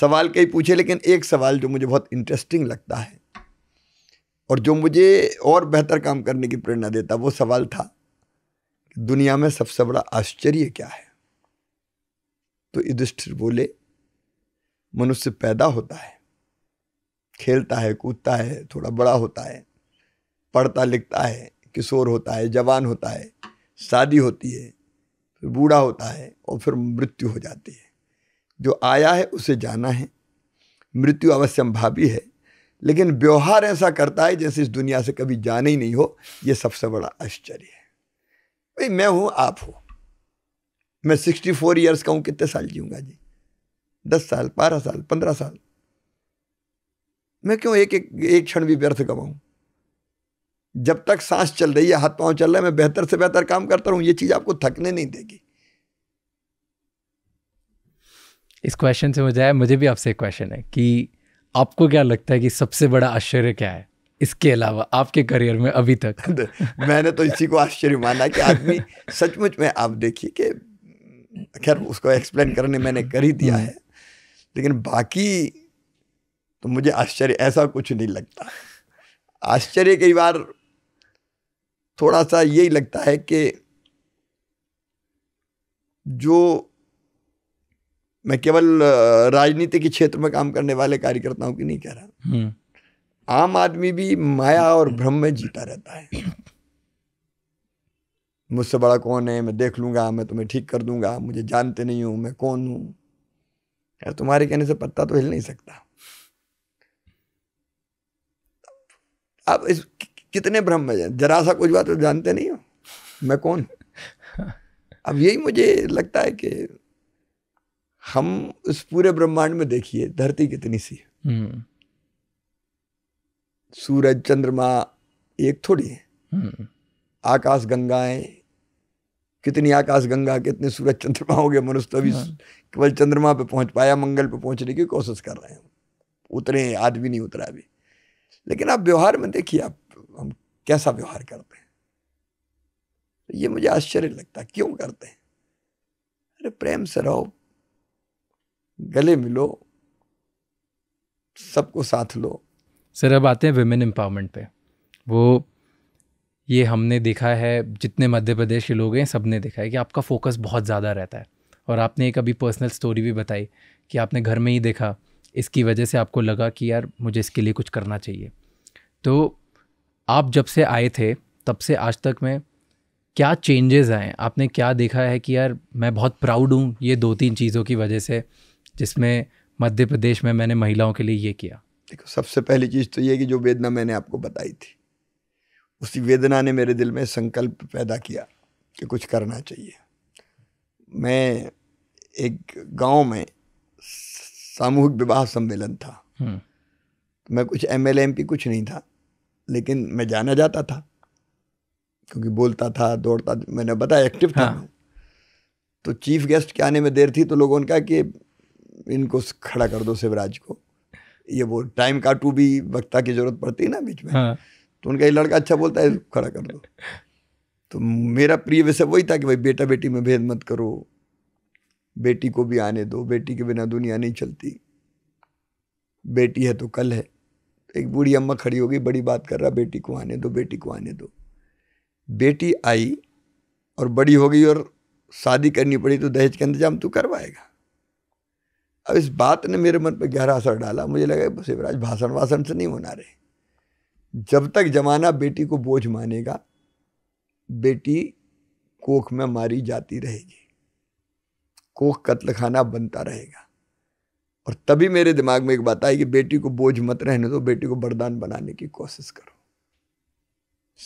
A: सवाल कई पूछे लेकिन एक सवाल जो मुझे बहुत इंटरेस्टिंग लगता है और जो मुझे और बेहतर काम करने की प्रेरणा देता वो सवाल था कि दुनिया में सबसे बड़ा आश्चर्य क्या है तो युधिष्ठिर बोले मनुष्य पैदा होता है खेलता है कूदता है थोड़ा बड़ा होता है पढ़ता लिखता है किशोर होता है जवान होता है शादी होती है फिर बूढ़ा होता है और फिर मृत्यु हो जाती है जो आया है उसे जाना है मृत्यु अवश्य भावी है लेकिन व्यवहार ऐसा करता है जैसे इस दुनिया से कभी जाना ही नहीं हो ये सबसे बड़ा आश्चर्य है भाई मैं हूँ आप हो मैं सिक्सटी फोर ईयर्स का हूँ कितने साल जीऊँगा जी दस साल बारह साल पंद्रह साल मैं क्यों एक एक एक क्षण भी व्यर्थ गवाऊँ जब तक सांस चल रही है हाथ पांव चल रहा है मैं बेहतर से बेहतर काम करता रहूं ये चीज़ आपको थकने नहीं देगी
B: इस क्वेश्चन से मुझे मुझे भी आपसे एक क्वेश्चन है कि आपको क्या लगता है कि सबसे बड़ा आश्चर्य क्या है इसके अलावा आपके करियर
A: में अभी तक [LAUGHS] मैंने तो इसी को आश्चर्य माना कि आदमी [LAUGHS] सचमुच में आप देखिए कि खैर उसको एक्सप्लेन करने मैंने कर ही दिया हम्म। है लेकिन बाकी तो मुझे आश्चर्य ऐसा कुछ नहीं लगता आश्चर्य कई बार थोड़ा सा यही लगता है कि जो मैं केवल राजनीति के क्षेत्र में काम करने वाले कार्यकर्ताओं की नहीं कह रहा हम्म। आम आदमी भी माया और भ्रम में जीता रहता है मुझसे बड़ा कौन है मैं देख लूंगा मैं तुम्हें ठीक कर दूंगा मुझे जानते नहीं हूं मैं कौन हूं यार तुम्हारे कहने से पत्ता तो हिल नहीं सकता आप इस कितने ब्रह्म हैं जरा सा कुछ बात तो जानते नहीं हो मैं कौन [LAUGHS] अब यही मुझे लगता है कि हम उस पूरे ब्रह्मांड में देखिए धरती कितनी सी
B: है हम्म।
A: सूरज चंद्रमा एक थोड़ी है हम्म। आकाश गंगाएं कितनी आकाश गंगा कितने सूरज चंद्रमा हो गए मनुष्य तो अभी हाँ। केवल चंद्रमा पे पहुंच पाया मंगल पे पहुंचने की कोशिश कर रहे हैं उतरे आदमी नहीं उतरा अभी लेकिन आप व्यवहार में देखिए आप हम कैसा व्यवहार करते हैं तो ये मुझे आश्चर्य लगता है क्यों करते हैं अरे प्रेम से रहो गले मिलो सबको साथ लो
B: सर अब आते हैं वेमेन एम्पावरमेंट पे वो ये हमने देखा है जितने मध्य प्रदेश के लोग हैं सब ने देखा है कि आपका फोकस बहुत ज़्यादा रहता है और आपने एक अभी पर्सनल स्टोरी भी बताई कि आपने घर में ही देखा इसकी वजह से आपको लगा कि यार मुझे इसके लिए कुछ करना चाहिए तो आप जब से आए थे तब से आज तक में क्या चेंजेस आए आपने क्या देखा है कि यार मैं बहुत प्राउड हूँ ये दो तीन चीज़ों की वजह से जिसमें मध्य प्रदेश में मैंने महिलाओं के लिए ये किया
A: देखो सबसे पहली चीज़ तो ये कि जो वेदना मैंने आपको बताई थी उसी वेदना ने मेरे दिल में संकल्प पैदा किया कि कुछ करना चाहिए मैं एक गांव में सामूहिक विवाह सम्मेलन था हम्म। तो मैं कुछ एम एल एम पी कुछ नहीं था लेकिन मैं जाना जाता था क्योंकि बोलता था दौड़ता मैंने बताया एक्टिव था हाँ। तो चीफ गेस्ट के आने में देर थी तो लोगों ने कहा कि इनको खड़ा कर दो शिवराज को ये वो टाइम काटू भी वक्ता की जरूरत पड़ती है ना बीच में हाँ। तो उनका ये लड़का अच्छा बोलता है खड़ा कर दो तो मेरा प्रिय विषय वही था कि भाई बेटा बेटी में भेद मत करो बेटी को भी आने दो बेटी के बिना दुनिया नहीं चलती बेटी है तो कल है तो एक बूढ़ी अम्मा खड़ी हो गई बड़ी बात कर रहा बेटी को आने दो बेटी को आने दो बेटी आई और बड़ी हो गई और शादी करनी पड़ी तो दहेज का इंतजाम तू तो करवाएगा अब इस बात ने मेरे मन पर गहरा असर डाला मुझे लगा शिवराज भाषण वासन से नहीं होना रहे जब तक जमाना बेटी को बोझ मानेगा बेटी कोख में मारी जाती रहेगी कोख कत्ल खाना बनता रहेगा और तभी मेरे दिमाग में एक बात आई कि बेटी को बोझ मत रहने दो बेटी को बरदान बनाने की कोशिश करो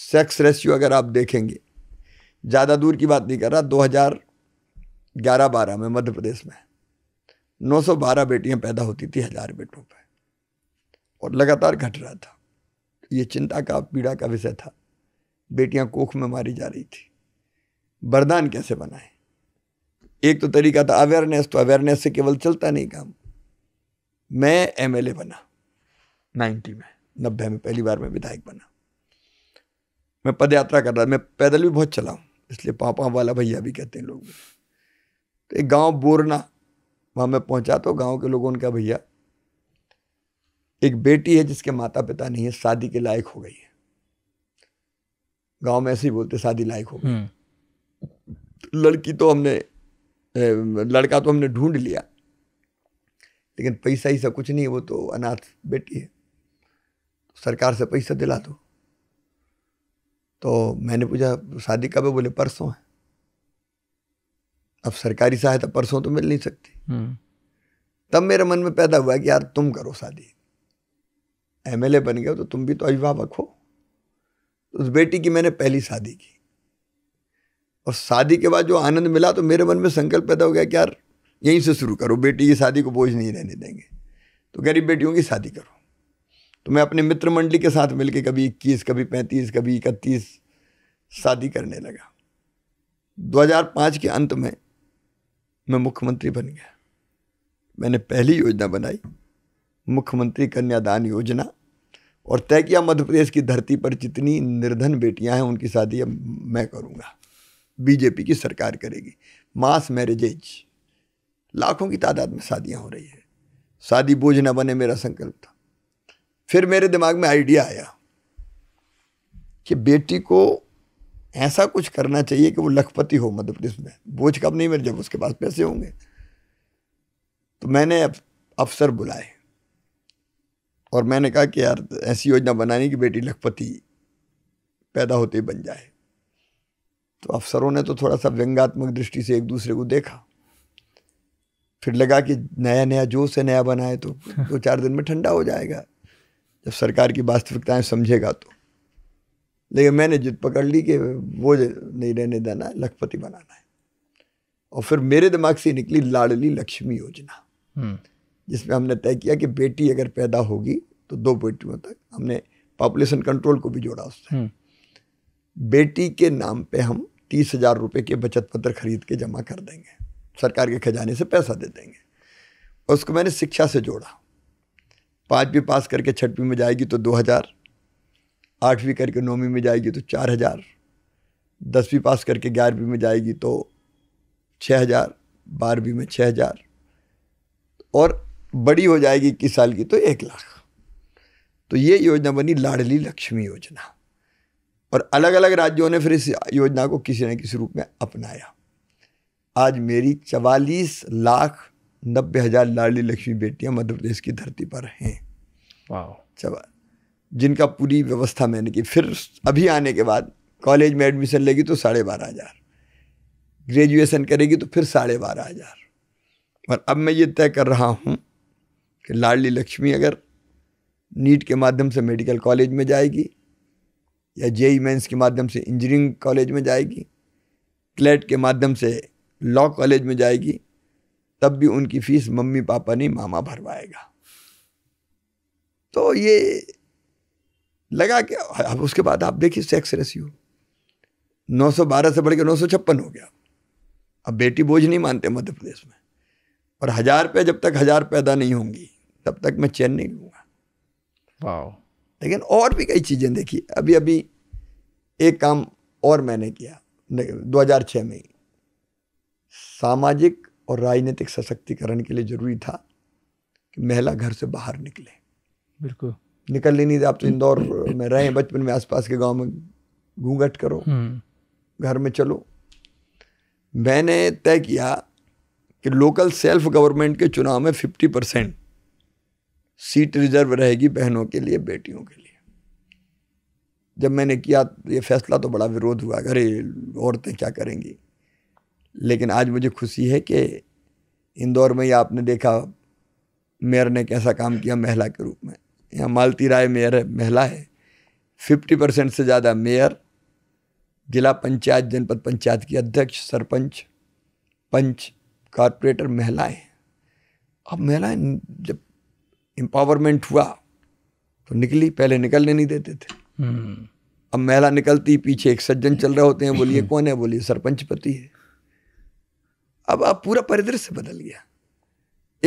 A: सेक्स रेशियो अगर आप देखेंगे ज़्यादा दूर की बात नहीं कर रहा 2011-12 में मध्य प्रदेश में 912 बेटियां पैदा होती थी हज़ार बेटों पर और लगातार घट रहा था ये चिंता का पीड़ा का विषय था बेटियां कोख में मारी जा रही थी बरदान कैसे बनाएं एक तो तरीका था अवेयरनेस तो अवेयरनेस से केवल चलता नहीं काम मैं एमएलए बना नाइन्टी में नब्बे में पहली बार मैं विधायक बना मैं पदयात्रा कर रहा मैं पैदल भी बहुत चला हूँ इसलिए पापा वाला भैया भी कहते हैं लोग तो एक गांव बोरना वहाँ मैं पहुँचा तो गांव के लोगों ने कहा भैया एक बेटी है जिसके माता पिता नहीं है शादी के लायक हो गई है गांव में ऐसे ही बोलते शादी लायक हो
B: गई हम्म।
A: तो लड़की तो हमने लड़का तो हमने ढूंढ लिया लेकिन पैसा ऐसा कुछ नहीं है वो तो अनाथ बेटी है तो सरकार से पैसा दिला दो तो मैंने पूछा शादी कब है बोले परसों है अब सरकारी सहायता परसों तो मिल नहीं सकती हम्म। तब मेरे मन में पैदा हुआ कि यार तुम करो शादी एमएलए बन गए तो तुम भी तो अभिभावक हो उस बेटी की मैंने पहली शादी की और शादी के बाद जो आनंद मिला तो मेरे मन में संकल्प पैदा हो गया कि यार यहीं से शुरू करो बेटी की शादी को बोझ नहीं रहने देंगे तो गरीब बेटियों की शादी करो तो मैं अपने मित्र मंडली के साथ मिलके कभी इक्कीस कभी पैंतीस कभी इकतीस शादी करने लगा 2005 के अंत में मैं मुख्यमंत्री बन गया मैंने पहली योजना बनाई मुख्यमंत्री कन्यादान योजना और तय किया मध्य प्रदेश की धरती पर जितनी निर्धन बेटियां हैं उनकी शादी अब मैं करूंगा बीजेपी की सरकार करेगी मास मैरिजेज लाखों की तादाद में शादियां हो रही है शादी बोझ न बने मेरा संकल्प था फिर मेरे दिमाग में आइडिया आया कि बेटी को ऐसा कुछ करना चाहिए कि वो लखपति हो मध्य प्रदेश में बोझ कब नहीं मेरे जब उसके पास पैसे होंगे तो मैंने अफसर बुलाए और मैंने कहा कि यार ऐसी योजना बनानी कि बेटी लखपति पैदा होते ही बन जाए तो अफसरों ने तो थोड़ा सा व्यंगात्मक दृष्टि से एक दूसरे को देखा फिर लगा कि नया नया जोश है नया बनाए तो [LAUGHS] दो चार दिन में ठंडा हो जाएगा जब सरकार की वास्तविकताएं समझेगा तो लेकिन मैंने जिद पकड़ ली कि वो नहीं रहने देना है लखपति बनाना है और फिर मेरे दिमाग से निकली लाडली लक्ष्मी योजना हम्म। जिसमें हमने तय किया कि बेटी अगर पैदा होगी तो दो बेटियों तक हमने पॉपुलेशन कंट्रोल को भी जोड़ा उससे हम्म। बेटी के नाम पे हम तीस हज़ार रुपये के बचत पत्र खरीद के जमा कर देंगे सरकार के खजाने से पैसा दे देंगे उसको मैंने शिक्षा से जोड़ा पाँचवीं पास करके छठवीं में जाएगी तो दो हज़ार आठवीं करके नौवीं में जाएगी तो चार हज़ार दसवीं पास करके ग्यारहवीं में जाएगी तो छः हज़ार बारहवीं में छः हज़ार और बड़ी हो जाएगी इक्कीस साल की तो एक लाख तो ये योजना बनी लाडली लक्ष्मी योजना और अलग अलग राज्यों ने फिर इस योजना को किसी न किसी रूप में अपनाया आज मेरी चवालीस लाख नब्बे हज़ार लाडली लक्ष्मी बेटियां मध्य प्रदेश की धरती पर हैं चवा जिनका पूरी व्यवस्था मैंने की फिर अभी आने के बाद कॉलेज में एडमिशन लेगी तो साढ़े बारह हज़ार ग्रेजुएसन करेगी तो फिर साढ़े बारह हज़ार और अब मैं ये तय कर रहा हूँ कि लाडली लक्ष्मी अगर नीट के माध्यम से मेडिकल कॉलेज में जाएगी या जेई मेन्स के माध्यम से इंजीनियरिंग कॉलेज में जाएगी क्लेट के माध्यम से लॉ कॉलेज में जाएगी तब भी उनकी फीस मम्मी पापा नहीं मामा भरवाएगा तो ये लगा कि अब उसके बाद आप देखिए सेक्स रेसियो 912 से बढ़ के नौ हो गया अब बेटी बोझ नहीं मानते मध्य प्रदेश में और हजार रुपये जब तक हजार पैदा नहीं होंगी तब तक मैं चैन नहीं लूँगा लेकिन और भी कई चीज़ें देखी अभी अभी एक काम और मैंने किया 2006 में सामाजिक और राजनीतिक सशक्तिकरण के लिए ज़रूरी था कि महिला घर से बाहर निकले बिल्कुल निकल ही नहीं आप तो इंदौर में रहें बचपन में आसपास के गांव में घूंघट करो हम्म। घर में चलो मैंने तय किया कि लोकल सेल्फ गवर्नमेंट के चुनाव में 50 परसेंट सीट रिजर्व रहेगी बहनों के लिए बेटियों के लिए जब मैंने किया ये फैसला तो बड़ा विरोध हुआ अरे औरतें क्या करेंगी लेकिन आज मुझे खुशी है कि इंदौर में ही आपने देखा मेयर ने कैसा काम किया महिला के रूप में यहाँ मालती राय मेयर है महिला है फिफ्टी परसेंट से ज़्यादा मेयर जिला पंचायत जनपद पंचायत की अध्यक्ष सरपंच पंच कारपोरेटर महिलाएं अब महिलाएं जब एम्पावरमेंट हुआ तो निकली पहले निकलने नहीं देते थे हम्म। अब महिला निकलती पीछे एक सज्जन चल रहे होते हैं बोलिए कौन है बोलिए सरपंच पति है अब आप पूरा परिदृश्य बदल गया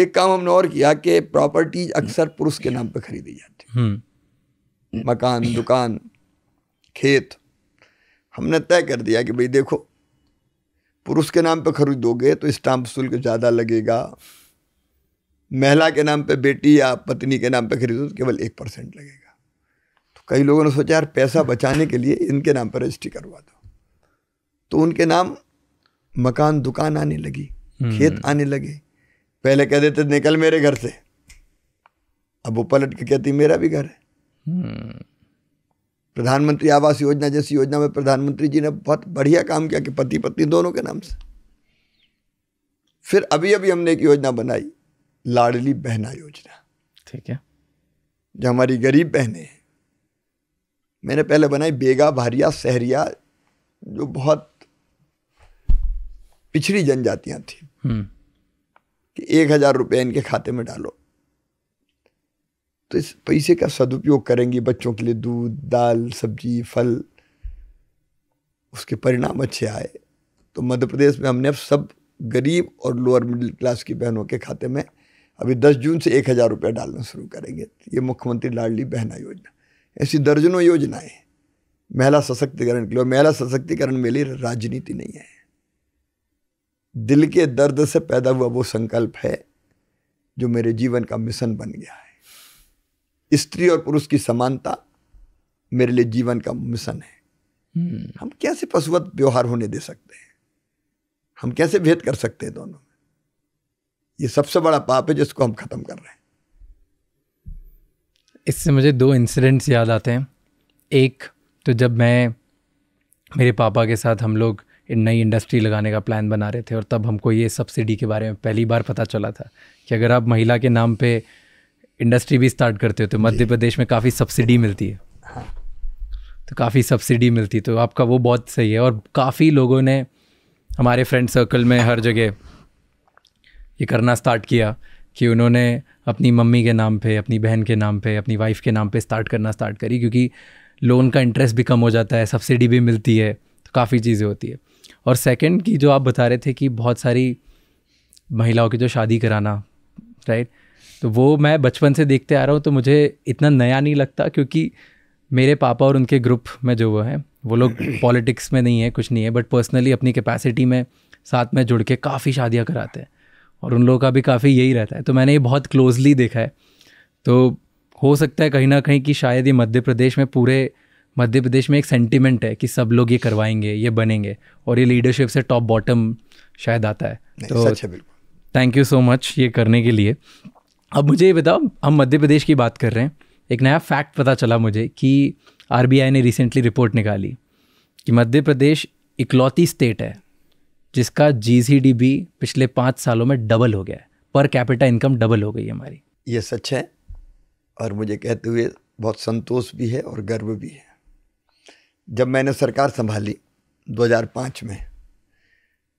A: एक काम हमने और किया कि प्रॉपर्टीज अक्सर पुरुष के नाम पर खरीदी जाती
B: हम्म।
A: मकान दुकान खेत हमने तय कर दिया कि भाई देखो पुरुष के नाम पर खरीदोगे तो स्टाम्प शुल्क ज़्यादा लगेगा महिला के नाम पे बेटी या पत्नी के नाम पे खरीदो तो केवल एक परसेंट लगेगा तो कई लोगों ने सोचा यार पैसा बचाने के लिए इनके नाम पर रजिस्ट्री करवा दो तो उनके नाम मकान दुकान आने लगी हम्म। खेत आने लगे पहले कह देते निकल मेरे घर से अब वो पलट के कहती मेरा भी घर है हम्म। प्रधानमंत्री आवास योजना जैसी योजना में प्रधानमंत्री जी ने बहुत बढ़िया काम किया कि पति पत्नी दोनों के नाम से फिर अभी अभी हमने एक योजना बनाई लाडली बहना योजना ठीक है जो हमारी गरीब बहनें हैं मैंने पहले बनाई बेगा भारिया सहरिया जो बहुत पिछड़ी जनजातियां थी हम्म। कि एक हजार रुपये इनके खाते में डालो तो इस पैसे का सदुपयोग करेंगी बच्चों के लिए दूध दाल सब्जी फल उसके परिणाम अच्छे आए तो मध्य प्रदेश में हमने अब सब गरीब और लोअर मिडिल क्लास की बहनों के खाते में अभी 10 जून से एक हज़ार रुपया डालना शुरू करेंगे ये मुख्यमंत्री लाडली बहना योजना ऐसी दर्जनों योजनाएं महिला सशक्तिकरण के लिए महिला सशक्तिकरण में लिए राजनीति नहीं है दिल के दर्द से पैदा हुआ वो संकल्प है जो मेरे जीवन का मिशन बन गया है स्त्री और पुरुष की समानता मेरे लिए जीवन का मिशन है हम्म। हम कैसे पशुवत व्यवहार होने दे सकते हैं हम कैसे भेद कर सकते हैं दोनों ये सबसे बड़ा पाप है जिसको हम ख़त्म कर रहे हैं
B: इससे मुझे दो इंसिडेंट्स याद आते हैं एक तो जब मैं मेरे पापा के साथ हम लोग नई इंडस्ट्री लगाने का प्लान बना रहे थे और तब हमको ये सब्सिडी के बारे में पहली बार पता चला था कि अगर आप महिला के नाम पे इंडस्ट्री भी स्टार्ट करते हो तो मध्य प्रदेश में काफ़ी सब्सिडी मिलती है हाँ। तो काफ़ी सब्सिडी मिलती तो आपका वो बहुत सही है और काफ़ी लोगों ने हमारे फ्रेंड सर्कल में हर जगह ये करना स्टार्ट किया कि उन्होंने अपनी मम्मी के नाम पे अपनी बहन के नाम पे अपनी वाइफ के नाम पे स्टार्ट करना स्टार्ट करी क्योंकि लोन का इंटरेस्ट भी कम हो जाता है सब्सिडी भी मिलती है तो काफ़ी चीज़ें होती है और सेकंड की जो आप बता रहे थे कि बहुत सारी महिलाओं की जो शादी कराना राइट तो वो मैं बचपन से देखते आ रहा हूँ तो मुझे इतना नया नहीं लगता क्योंकि मेरे पापा और उनके ग्रुप में जो वो हैं वो लोग पॉलिटिक्स [CLEARS THROAT] में नहीं है कुछ नहीं है बट पर्सनली अपनी कैपेसिटी में साथ में जुड़ के काफ़ी शादियाँ कराते हैं और उन लोगों का भी काफ़ी यही रहता है तो मैंने ये बहुत क्लोजली देखा है तो हो सकता है कहीं ना कहीं कि शायद ये मध्य प्रदेश में पूरे मध्य प्रदेश में एक सेंटिमेंट है कि सब लोग ये करवाएंगे ये बनेंगे और ये लीडरशिप से टॉप बॉटम शायद आता है तो थैंक यू सो मच ये करने के लिए अब मुझे ये बताओ हम मध्य प्रदेश की बात कर रहे हैं एक नया फैक्ट पता चला मुझे कि आर ने रिसेंटली रिपोर्ट निकाली कि मध्य प्रदेश इकलौती स्टेट है जिसका जी पिछले पाँच सालों में डबल हो गया है पर कैपिटा इनकम डबल हो गई है हमारी
A: ये सच है और मुझे कहते हुए बहुत संतोष भी है और गर्व भी है जब मैंने सरकार संभाली 2005 में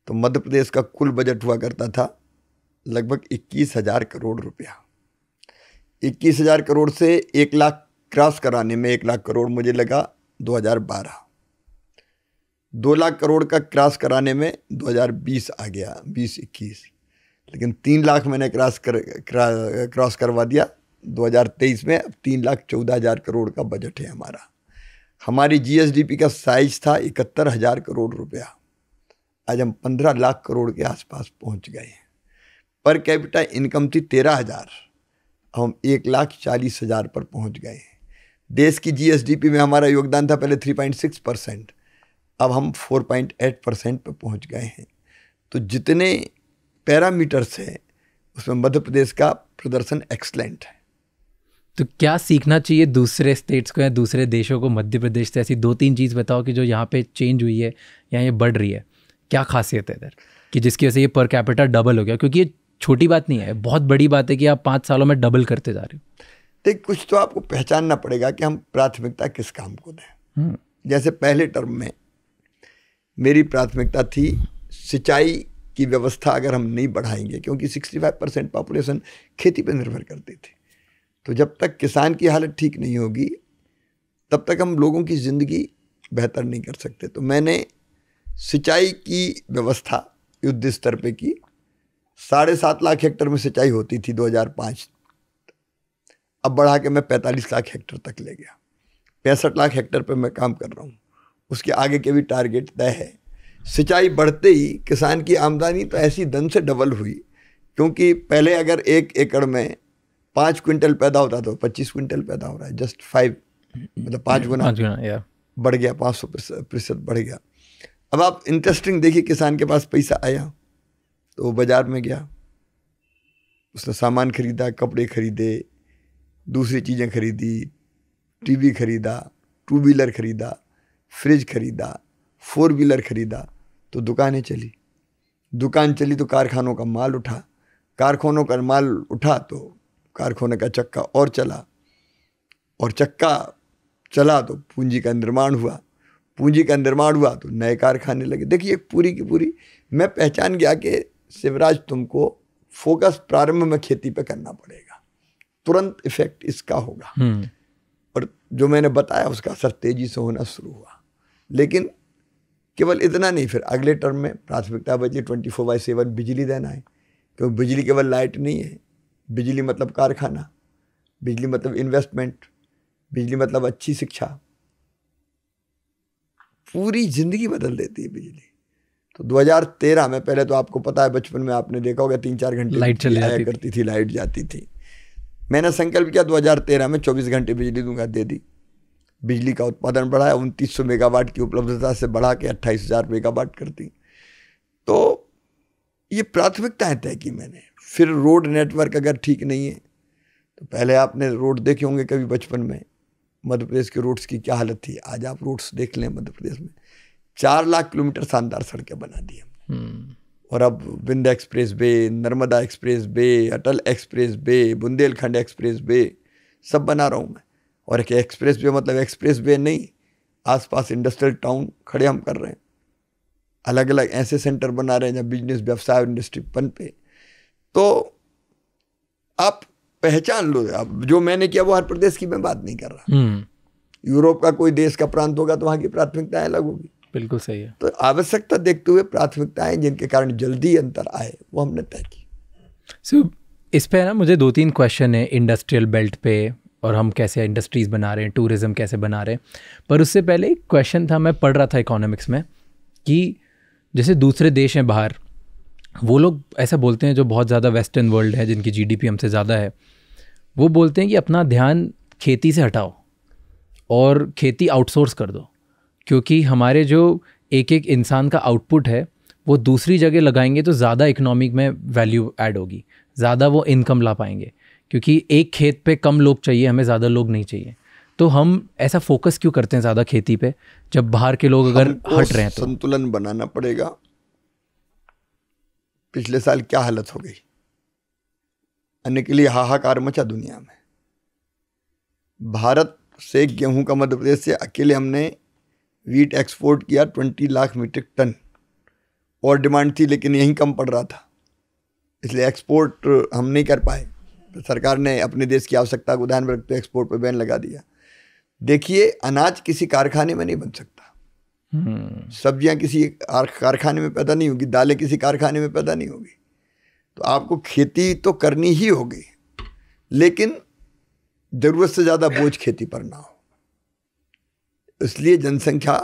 A: तो मध्य प्रदेश का कुल बजट हुआ करता था लगभग इक्कीस हज़ार करोड़ रुपया इक्कीस हज़ार करोड़ से एक लाख क्रॉस कराने में एक लाख करोड़ मुझे लगा 2012 दो लाख करोड़ का क्रॉस कराने में 2020 आ गया बीस इक्कीस लेकिन तीन लाख मैंने क्रॉस कर क्रॉस करवा दिया 2023 में अब तीन लाख चौदह हज़ार करोड़ का बजट है हमारा हमारी जीएसडीपी का साइज था इकहत्तर हज़ार करोड़ रुपया आज हम पंद्रह लाख करोड़ के आसपास पहुंच गए हैं पर कैपिटा इनकम थी तेरह हज़ार हम एक लाख चालीस हज़ार पर पहुंच गए हैं देश की जीएसडीपी में हमारा योगदान था पहले थ्री पॉइंट सिक्स परसेंट अब हम 4.8 परसेंट पर पहुँच गए हैं तो जितने पैरामीटर्स हैं उसमें मध्य प्रदेश का प्रदर्शन एक्सलेंट है
B: तो क्या सीखना चाहिए दूसरे स्टेट्स को या दूसरे देशों को मध्य प्रदेश से ऐसी दो तीन चीज़ बताओ कि जो यहाँ पे चेंज हुई है या ये बढ़ रही है क्या खासियत है इधर कि जिसकी वजह से ये पर कैपिटल डबल हो गया क्योंकि ये छोटी बात नहीं है बहुत बड़ी बात है कि आप पाँच सालों में डबल करते जा रहे हो
A: देख कुछ तो आपको पहचानना पड़ेगा कि हम प्राथमिकता किस काम को दें हम्म। जैसे पहले टर्म में मेरी प्राथमिकता थी सिंचाई की व्यवस्था अगर हम नहीं बढ़ाएंगे क्योंकि 65 परसेंट पॉपुलेशन खेती पर निर्भर करती थी तो जब तक किसान की हालत ठीक नहीं होगी तब तक हम लोगों की ज़िंदगी बेहतर नहीं कर सकते तो मैंने सिंचाई की व्यवस्था युद्ध स्तर पर की साढ़े सात लाख हेक्टर में सिंचाई होती थी 2005 अब बढ़ा के मैं 45 लाख हेक्टर तक ले गया पैंसठ लाख हेक्टर पर मैं काम कर रहा हूँ उसके आगे के भी टारगेट तय है सिंचाई बढ़ते ही किसान की आमदनी तो ऐसी दन से डबल हुई क्योंकि पहले अगर एक एकड़ में पाँच क्विंटल पैदा होता तो पच्चीस क्विंटल पैदा हो रहा है जस्ट फाइव मतलब पाँच गुना पाँच गुना बढ़ गया पाँच सौ प्रतिशत बढ़ गया अब आप इंटरेस्टिंग देखिए किसान के पास पैसा आया तो वो बाज़ार में गया उसने सामान खरीदा कपड़े खरीदे दूसरी चीज़ें खरीदी टीवी खरीदा टू व्हीलर खरीदा फ्रिज खरीदा फोर व्हीलर खरीदा तो दुकानें चली दुकान चली तो कारखानों का माल उठा कारखानों का माल उठा तो कारखाने का चक्का और चला और चक्का चला तो पूंजी का निर्माण हुआ पूंजी का निर्माण हुआ तो नए कारखाने लगे देखिए पूरी की पूरी मैं पहचान गया कि शिवराज तुमको फोकस प्रारंभ में खेती पे करना पड़ेगा तुरंत इफेक्ट इसका होगा हम्म। और जो मैंने बताया उसका असर तेजी से होना शुरू हुआ लेकिन केवल इतना नहीं फिर अगले टर्म में प्राथमिकता बची ट्वेंटी फोर बाई सेवन बिजली देना है क्योंकि बिजली केवल लाइट नहीं है बिजली मतलब कारखाना बिजली मतलब इन्वेस्टमेंट बिजली मतलब अच्छी शिक्षा पूरी ज़िंदगी बदल देती है बिजली तो 2013 में पहले तो आपको पता है बचपन में आपने देखा होगा तीन चार घंटे लाइट चली करती थी लाइट जाती थी मैंने संकल्प किया 2013 में 24 घंटे बिजली दूंगा दे दी बिजली का उत्पादन बढ़ाया उनतीस सौ मेगावाट की उपलब्धता से बढ़ा के अट्ठाईस हज़ार मेगावाट कर दी तो ये प्राथमिकताएं तय की मैंने फिर रोड नेटवर्क अगर ठीक नहीं है तो पहले आपने रोड देखे होंगे कभी बचपन में मध्य प्रदेश के रोड्स की क्या हालत थी आज आप रोड्स देख लें मध्य प्रदेश में चार लाख किलोमीटर शानदार सड़कें बना दी हमने हम्म। और अब Vindh expressway Narmada expressway Atal expressway Bundelkhand expressway सब बना रहा हूँ मैं और एक एक्सप्रेस वे मतलब एक्सप्रेस वे नहीं आसपास इंडस्ट्रियल टाउन खड़े हम कर रहे हैं अलग अलग ऐसे सेंटर बना रहे हैं जहाँ बिजनेस व्यवसाय और इंडस्ट्री पन पे तो आप पहचान लो आप जो मैंने किया वो हर प्रदेश की मैं बात नहीं कर रहा हम्म। यूरोप का कोई देश का प्रांत होगा तो वहाँ की प्राथमिकताएं अलग होगी बिल्कुल सही है तो आवश्यकता देखते हुए प्राथमिकताएं जिनके कारण जल्दी अंतर आए वो हमने तय की
B: सो so, इस पे ना मुझे दो तीन क्वेश्चन है इंडस्ट्रियल बेल्ट पे और हम कैसे इंडस्ट्रीज़ बना रहे हैं टूरिज़्म कैसे बना रहे हैं पर उससे पहले एक क्वेश्चन था मैं पढ़ रहा था इकोनॉमिक्स में कि जैसे दूसरे देश हैं बाहर वो लोग ऐसा बोलते हैं जो बहुत ज़्यादा वेस्टर्न वर्ल्ड है जिनकी जीडीपी हमसे ज़्यादा है वो बोलते हैं कि अपना ध्यान खेती से हटाओ और खेती आउटसोर्स कर दो क्योंकि हमारे जो एक एक इंसान का आउटपुट है वो दूसरी जगह लगाएंगे तो ज़्यादा इकोनॉमिक में वैल्यू ऐड होगी ज़्यादा वो इनकम ला पाएंगे क्योंकि एक खेत पे कम लोग चाहिए हमें ज़्यादा लोग नहीं चाहिए तो हम ऐसा फोकस क्यों करते हैं ज़्यादा खेती पे जब बाहर के लोग अगर हट रहे हैं तो
A: संतुलन बनाना पड़ेगा पिछले साल क्या हालत हो गई अन्य के लिए हाहाकार मचा दुनिया में भारत से गेहूं का मध्य प्रदेश से अकेले हमने वीट एक्सपोर्ट किया ट्वेंटी लाख मीट्रिक टन और डिमांड थी लेकिन यहीं कम पड़ रहा था इसलिए एक्सपोर्ट हम नहीं कर पाए तो सरकार ने अपने देश की आवश्यकता को ध्यान में रखते एक्सपोर्ट पर बैन लगा दिया देखिए अनाज किसी कारखाने में नहीं बन सकता हम्म। सब्जियां किसी कारखाने में पैदा नहीं होगी दालें किसी कारखाने में पैदा नहीं होगी तो आपको खेती तो करनी ही होगी लेकिन ज़रूरत से ज़्यादा बोझ खेती पर ना हो इसलिए जनसंख्या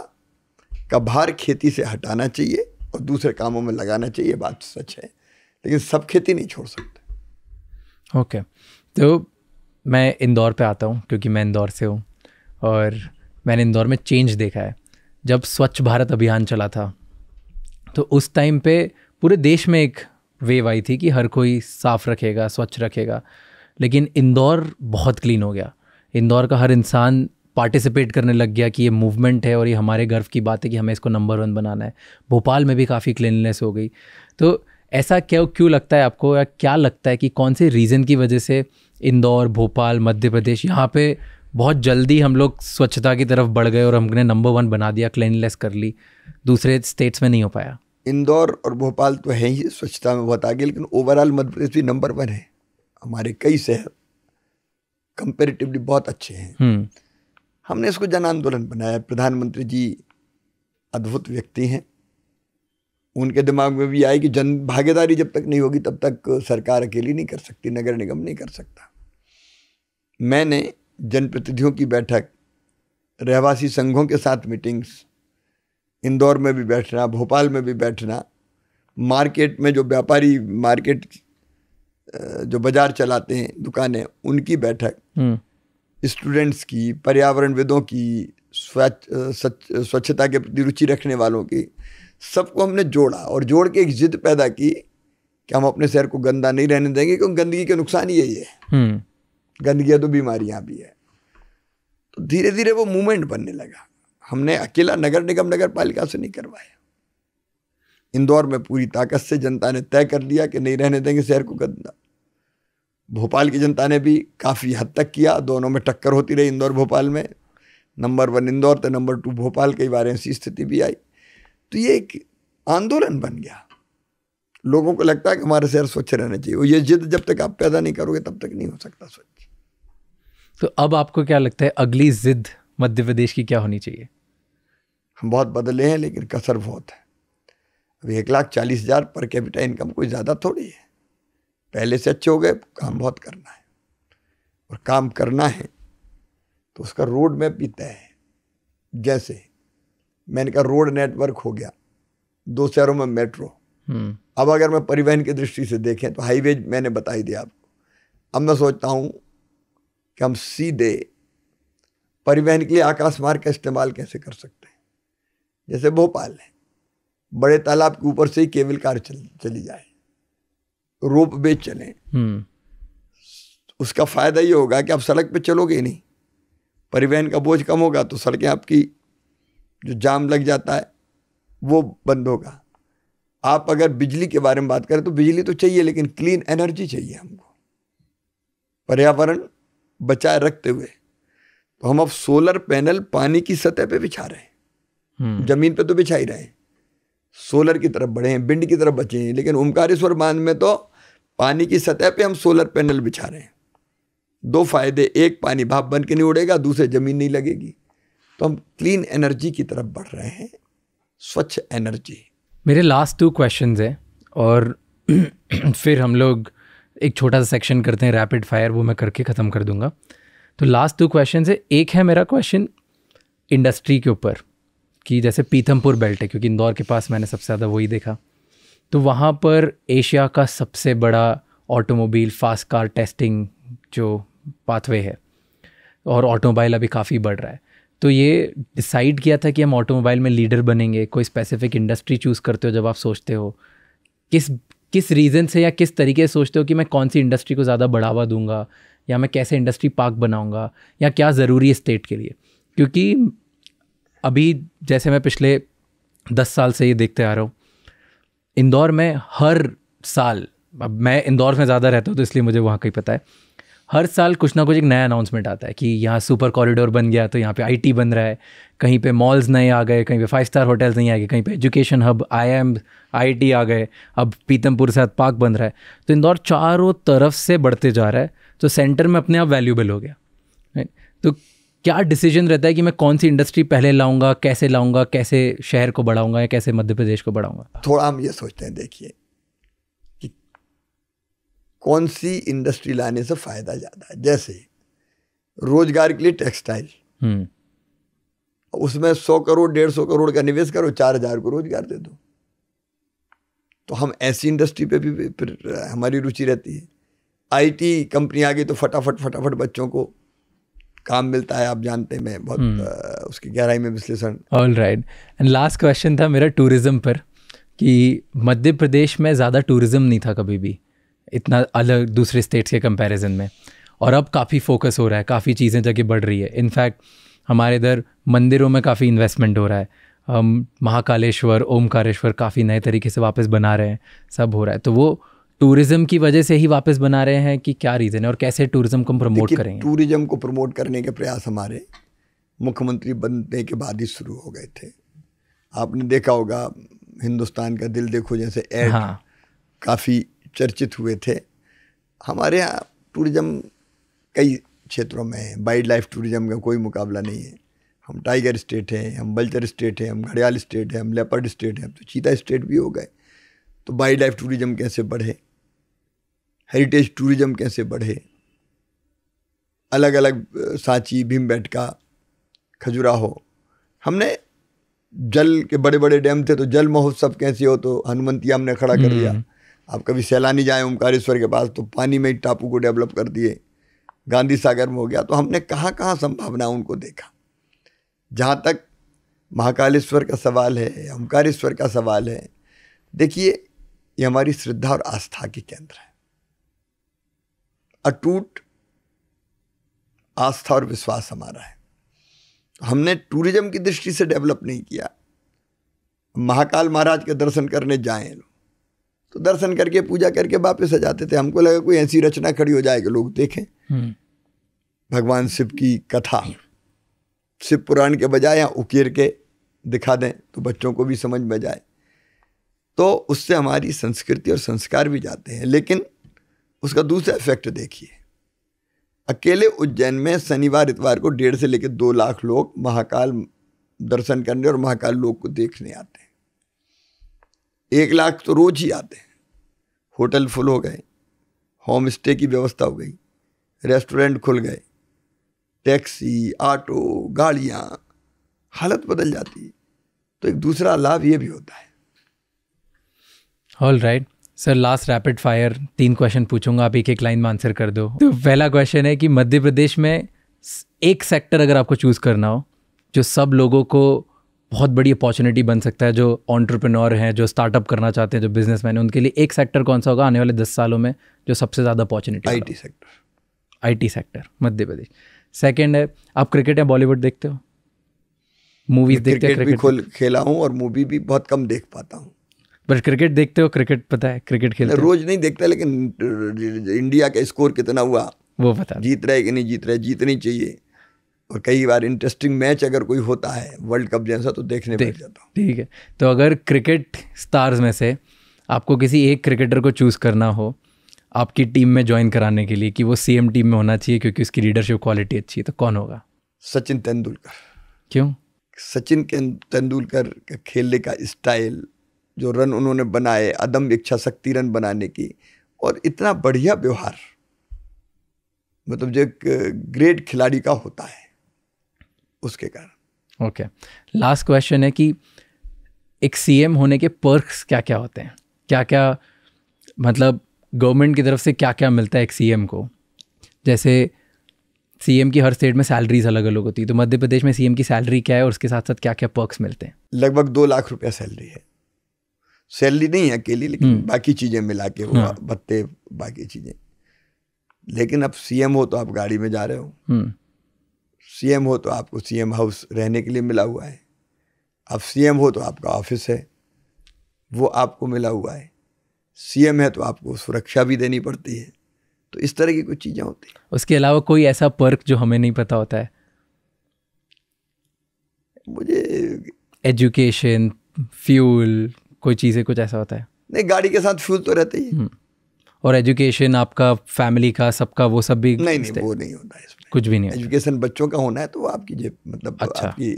A: का भार खेती से हटाना चाहिए और दूसरे कामों में लगाना चाहिए बात सच है लेकिन सब खेती नहीं छोड़ सकते
B: ओके तो मैं इंदौर पे आता हूँ क्योंकि मैं इंदौर से हूँ और मैंने इंदौर में चेंज देखा है जब स्वच्छ भारत अभियान चला था तो उस टाइम पे पूरे देश में एक वेव आई थी कि हर कोई साफ़ रखेगा स्वच्छ रखेगा लेकिन इंदौर बहुत क्लीन हो गया इंदौर का हर इंसान पार्टिसिपेट करने लग गया कि ये मूवमेंट है और ये हमारे गर्व की बात है कि हमें इसको नंबर वन बनाना है भोपाल में भी काफ़ी क्लिननेस हो गई तो ऐसा क्यों क्यों लगता है आपको या क्या लगता है कि कौन से रीज़न की वजह से इंदौर भोपाल मध्य प्रदेश यहाँ पे बहुत जल्दी हम लोग स्वच्छता की तरफ बढ़ गए और हमने नंबर वन बना दिया क्लिनलेस कर ली दूसरे स्टेट्स में नहीं हो पाया
A: इंदौर और भोपाल तो है ही स्वच्छता में बहुत आगे लेकिन ओवरऑल मध्य प्रदेश भी नंबर वन है हमारे कई शहर कंपेरेटिवली बहुत अच्छे हैं हम्म। हमने इसको जन आंदोलन बनाया प्रधानमंत्री जी अद्भुत व्यक्ति हैं उनके दिमाग में भी आई कि जन भागीदारी जब तक नहीं होगी तब तक सरकार अकेली नहीं कर सकती नगर निगम नहीं कर सकता मैंने जनप्रतिनिधियों की बैठक रहवासी संघों के साथ मीटिंग्स इंदौर में भी बैठना भोपाल में भी बैठना मार्केट में जो व्यापारी मार्केट जो बाजार चलाते हैं दुकानें उनकी बैठक हम्म। स्टूडेंट्स की पर्यावरणविदों की स्वच्छ स्वच्छता के प्रति रुचि रखने वालों की सबको हमने जोड़ा और जोड़ के एक जिद पैदा की कि हम अपने शहर को गंदा नहीं रहने देंगे क्योंकि गंदगी के नुकसान ही यही है हम्म। गंदगी तो बीमारियां भी है तो धीरे धीरे वो मूवमेंट बनने लगा हमने अकेला नगर निगम नगर पालिका से नहीं करवाया इंदौर में पूरी ताकत से जनता ने तय कर लिया कि नहीं रहने देंगे शहर को गंदा भोपाल की जनता ने भी काफ़ी हद तक किया दोनों में टक्कर होती रही इंदौर भोपाल में नंबर वन इंदौर तो नंबर टू भोपाल कई बार ऐसी स्थिति भी आई तो ये एक आंदोलन बन गया लोगों को लगता है कि हमारे शहर स्वच्छ रहना चाहिए ये जिद जब तक आप पैदा नहीं करोगे तब तक नहीं हो सकता स्वच्छ
B: तो अब आपको क्या लगता है अगली जिद मध्य प्रदेश की क्या होनी चाहिए
A: हम बहुत बदले हैं लेकिन कसर बहुत है अभी एक लाख चालीस हज़ार पर कैपिटा इनकम कोई ज़्यादा थोड़ी है पहले से अच्छे हो गए काम बहुत करना है और काम करना है तो उसका रोड मैप भी तय है जैसे मैंने कहा रोड नेटवर्क हो गया दो शहरों में मेट्रो हम्म। अब अगर मैं परिवहन की दृष्टि से देखें तो हाईवे मैंने बता ही दिया आपको अब मैं सोचता हूँ कि हम सीधे परिवहन के लिए आकाश मार्ग का इस्तेमाल कैसे कर सकते हैं जैसे भोपाल है बड़े तालाब के ऊपर से ही केबल कार चल, चली जाए रोप वे चलें हम्म। उसका फायदा ये होगा कि आप सड़क पे चलोगे नहीं परिवहन का बोझ कम होगा तो सड़कें आपकी जो जाम लग जाता है वो बंद होगा आप अगर बिजली के बारे में बात करें तो बिजली तो चाहिए लेकिन क्लीन एनर्जी चाहिए हमको पर्यावरण बचाए रखते हुए तो हम अब सोलर पैनल पानी की सतह पे बिछा रहे हैं हम्म। जमीन पे तो बिछा ही रहे हैं सोलर की तरफ बढ़े हैं बिंड की तरफ बचे हैं लेकिन ओमकारेश्वर बांध में तो पानी की सतह पे हम सोलर पैनल बिछा रहे हैं दो फायदे एक पानी भाप बन के नहीं उड़ेगा दूसरे जमीन नहीं लगेगी तो हम क्लीन एनर्जी की तरफ बढ़ रहे हैं स्वच्छ एनर्जी
B: मेरे लास्ट टू क्वेश्चन हैं और [CLEARS THROAT] फिर हम लोग एक छोटा सा सेक्शन करते हैं रैपिड फायर वो मैं करके ख़त्म कर दूंगा तो लास्ट टू क्वेश्चन है एक है मेरा क्वेश्चन इंडस्ट्री के ऊपर कि जैसे पीथमपुर बेल्ट है क्योंकि इंदौर के पास मैंने सबसे ज़्यादा वही देखा तो वहाँ पर एशिया का सबसे बड़ा ऑटोमोबाइल फास्ट कार टेस्टिंग जो पाथवे है और ऑटोमोबाइल अभी काफ़ी बढ़ रहा है तो ये डिसाइड किया था कि हम ऑटोमोबाइल में लीडर बनेंगे कोई स्पेसिफिक इंडस्ट्री चूज़ करते हो जब आप सोचते हो किस किस रीज़न से या किस तरीके से सोचते हो कि मैं कौन सी इंडस्ट्री को ज़्यादा बढ़ावा दूंगा या मैं कैसे इंडस्ट्री पार्क बनाऊंगा या क्या ज़रूरी है स्टेट के लिए क्योंकि अभी जैसे मैं पिछले दस साल से ये देखते आ रहा हूँ इंदौर में हर साल अब मैं इंदौर में ज़्यादा रहता हूँ तो इसलिए मुझे वहाँ का ही पता है हर साल कुछ ना कुछ एक नया अनाउंसमेंट आता है कि यहाँ सुपर कॉरिडोर बन गया तो यहाँ पे आईटी बन रहा है कहीं पे मॉल्स नए आ गए कहीं पे फाइव स्टार होटल्स नहीं आ गए कहीं पे education hub I M I T आ गए अब पीतमपुर साथ पार्क बन रहा है तो इंदौर चारों तरफ से बढ़ते जा रहा है तो सेंटर में अपने आप वैल्यूबल हो गया तो क्या डिसीजन रहता है कि मैं कौन सी इंडस्ट्री पहले लाऊंगा कैसे लाऊंगा कैसे शहर को बढ़ाऊंगा या कैसे मध्य प्रदेश को बढ़ाऊंगा
A: थोड़ा हम ये सोचते हैं देखिए कौन सी इंडस्ट्री लाने से फायदा ज़्यादा है जैसे रोजगार के लिए टेक्सटाइल हम्म। उसमें सौ करोड़ डेढ़ सौ करोड़ का निवेश करो चार हजार को रोजगार दे दो तो हम ऐसी इंडस्ट्री पे भी हमारी रुचि रहती है आईटी कंपनी आ गई तो फटाफट फटाफट बच्चों को काम मिलता है आप जानते हैं मैं बहुत हम्म। उसकी गहराई में विश्लेषण
B: all right and last question था मेरा टूरिज्म पर कि मध्य प्रदेश में ज़्यादा टूरिज्म नहीं था कभी भी इतना अलग दूसरे स्टेट्स के कंपैरिजन में और अब काफ़ी फोकस हो रहा है काफ़ी चीज़ें जगह बढ़ रही है इनफैक्ट हमारे इधर मंदिरों में काफ़ी इन्वेस्टमेंट हो रहा है हम महाकालेश्वर ओमकारेश्वर काफ़ी नए तरीके से वापस बना रहे हैं सब हो रहा है तो वो टूरिज्म की वजह से ही वापस बना रहे हैं कि क्या रीज़न है और कैसे टूरिज्म को प्रमोट करेंगे
A: टूरिज्म को प्रमोट करने के प्रयास हमारे मुख्यमंत्री बनने के बाद ही शुरू हो गए थे आपने देखा होगा हिंदुस्तान का दिल देखो जैसे एड हाँ। काफ़ी चर्चित हुए थे हमारे यहाँ टूरिज़्म कई क्षेत्रों में है वाइल्ड लाइफ टूरिज़्म का कोई मुकाबला नहीं है हम टाइगर स्टेट हैं हम बल्चर स्टेट हैं हम घड़ियाल स्टेट हैं हम लेपर्ड स्टेट हैं हम तो चीता स्टेट भी हो गए तो वाइल्ड लाइफ टूरिज़्म कैसे बढ़े हेरिटेज टूरिज़्म कैसे बढ़े अलग अलग सांची भीम खजुरा खजुराहो हमने जल के बड़े बड़े डैम थे तो जल महोत्सव कैसे हो तो हनुमंतिया हमने खड़ा कर दिया हम्म। आप कभी सैलानी जाए ओमकारेश्वर के पास तो पानी में ही टापू को डेवलप कर दिए गांधी सागर में हो गया तो हमने कहाँ कहाँ संभावना उनको देखा जहाँ तक महाकालेश्वर का सवाल है ओंकारेश्वर का सवाल है देखिए ये हमारी श्रद्धा और आस्था के केंद्र है अटूट आस्था और विश्वास हमारा है हमने टूरिज्म की दृष्टि से डेवलप नहीं किया महाकाल महाराज के दर्शन करने जाएं लोग तो दर्शन करके पूजा करके वापस आ जाते थे हमको लगा कोई ऐसी रचना खड़ी हो जाएगी लोग देखें हम्म। भगवान शिव की कथा शिव पुराण के बजाय या उकेर के दिखा दें तो बच्चों को भी समझ में जाए तो उससे हमारी संस्कृति और संस्कार भी जाते हैं लेकिन उसका दूसरा इफेक्ट देखिए अकेले उज्जैन में शनिवार इतवार को डेढ़ से लेकर दो लाख लोग महाकाल दर्शन करने और महाकाल लोग को देखने आते हैं एक लाख तो रोज ही आते हैं होटल फुल हो गए होम स्टे की व्यवस्था हो गई रेस्टोरेंट खुल गए टैक्सी ऑटो गाड़ियाँ हालत बदल जाती है तो एक दूसरा लाभ ये भी होता है
B: all right sir last rapid fire तीन क्वेश्चन पूछूंगा आप एक एक लाइन में आंसर कर दो तो पहला क्वेश्चन है कि मध्य प्रदेश में एक सेक्टर अगर आपको चूज़ करना हो जो सब लोगों को बहुत बड़ी अपॉर्चुनिटी बन सकता है जो ऑन्टरप्रनोर हैं जो स्टार्टअप करना चाहते हैं जो बिजनेस मैन उनके लिए एक सेक्टर कौन सा होगा आने वाले दस सालों में जो सबसे ज़्यादा opportunity I T sector I T sector Madhya Pradesh second है आप क्रिकेट या बॉलीवुड देखते हो मूवीज देखते हो क्रिकेट खोल
A: खेला हूँ और मूवी भी बहुत कम देख पाता हूँ
B: बट क्रिकेट देखते हो क्रिकेट पता है क्रिकेट खेलते रोज
A: नहीं देखता लेकिन इंडिया का स्कोर कितना हुआ वो पता जीत रहे कि नहीं जीत रहे जीतनी चाहिए और कई बार इंटरेस्टिंग मैच अगर कोई होता है वर्ल्ड कप जैसा तो देखने बैठ जाता
B: हूँ ठीक है तो अगर क्रिकेट स्टार्स में से आपको किसी एक क्रिकेटर को चूज़ करना हो आपकी टीम में ज्वाइन कराने के लिए कि वो सीएम टीम में होना चाहिए क्योंकि उसकी लीडरशिप क्वालिटी अच्छी है तो कौन होगा
A: सचिन तेंदुलकर क्यों सचिन के तेंदुलकर का खेलने का स्टाइल जो रन उन्होंने बनाए अदम इच्छा शक्ति रन बनाने की और इतना बढ़िया व्यवहार मतलब जो एक ग्रेट खिलाड़ी का होता है उसके कारण ओके
B: लास्ट क्वेश्चन है कि एक सीएम होने के पर्क्स क्या क्या होते हैं क्या क्या मतलब गवर्नमेंट की तरफ से क्या क्या मिलता है एक सीएम को जैसे सीएम की हर स्टेट में सैलरीज अलग अलग होती है तो मध्य प्रदेश में सीएम की सैलरी क्या है और उसके साथ साथ क्या क्या पर्क्स मिलते हैं
A: लगभग दो लाख रुपया सैलरी है सैलरी नहीं है अकेली लेकिन हम्म। बाकी चीज़ें मिला के हुआ हाँ। भत्ते बाकी चीज़ें लेकिन अब सीएम हो तो आप गाड़ी में जा रहे हो हम्म। सीएम हो तो आपको सीएम हाउस रहने के लिए मिला हुआ है आप सीएम हो तो आपका ऑफिस है वो आपको मिला हुआ है सीएम है तो आपको सुरक्षा भी देनी पड़ती है तो इस तरह की कुछ चीज़ें होती
B: हैं उसके अलावा कोई ऐसा पर्क जो हमें नहीं पता होता है मुझे एजुकेशन फ्यूल कोई चीज़ें कुछ ऐसा होता है
A: नहीं गाड़ी के साथ फ्यूल तो रहते ही
B: और एजुकेशन आपका फैमिली का सबका वो सब भी नहीं नहीं वो नहीं होता इसमें कुछ भी नहीं
A: एजुकेशन बच्चों का होना है तो आपकी जेब मतलब अच्छा। आपकी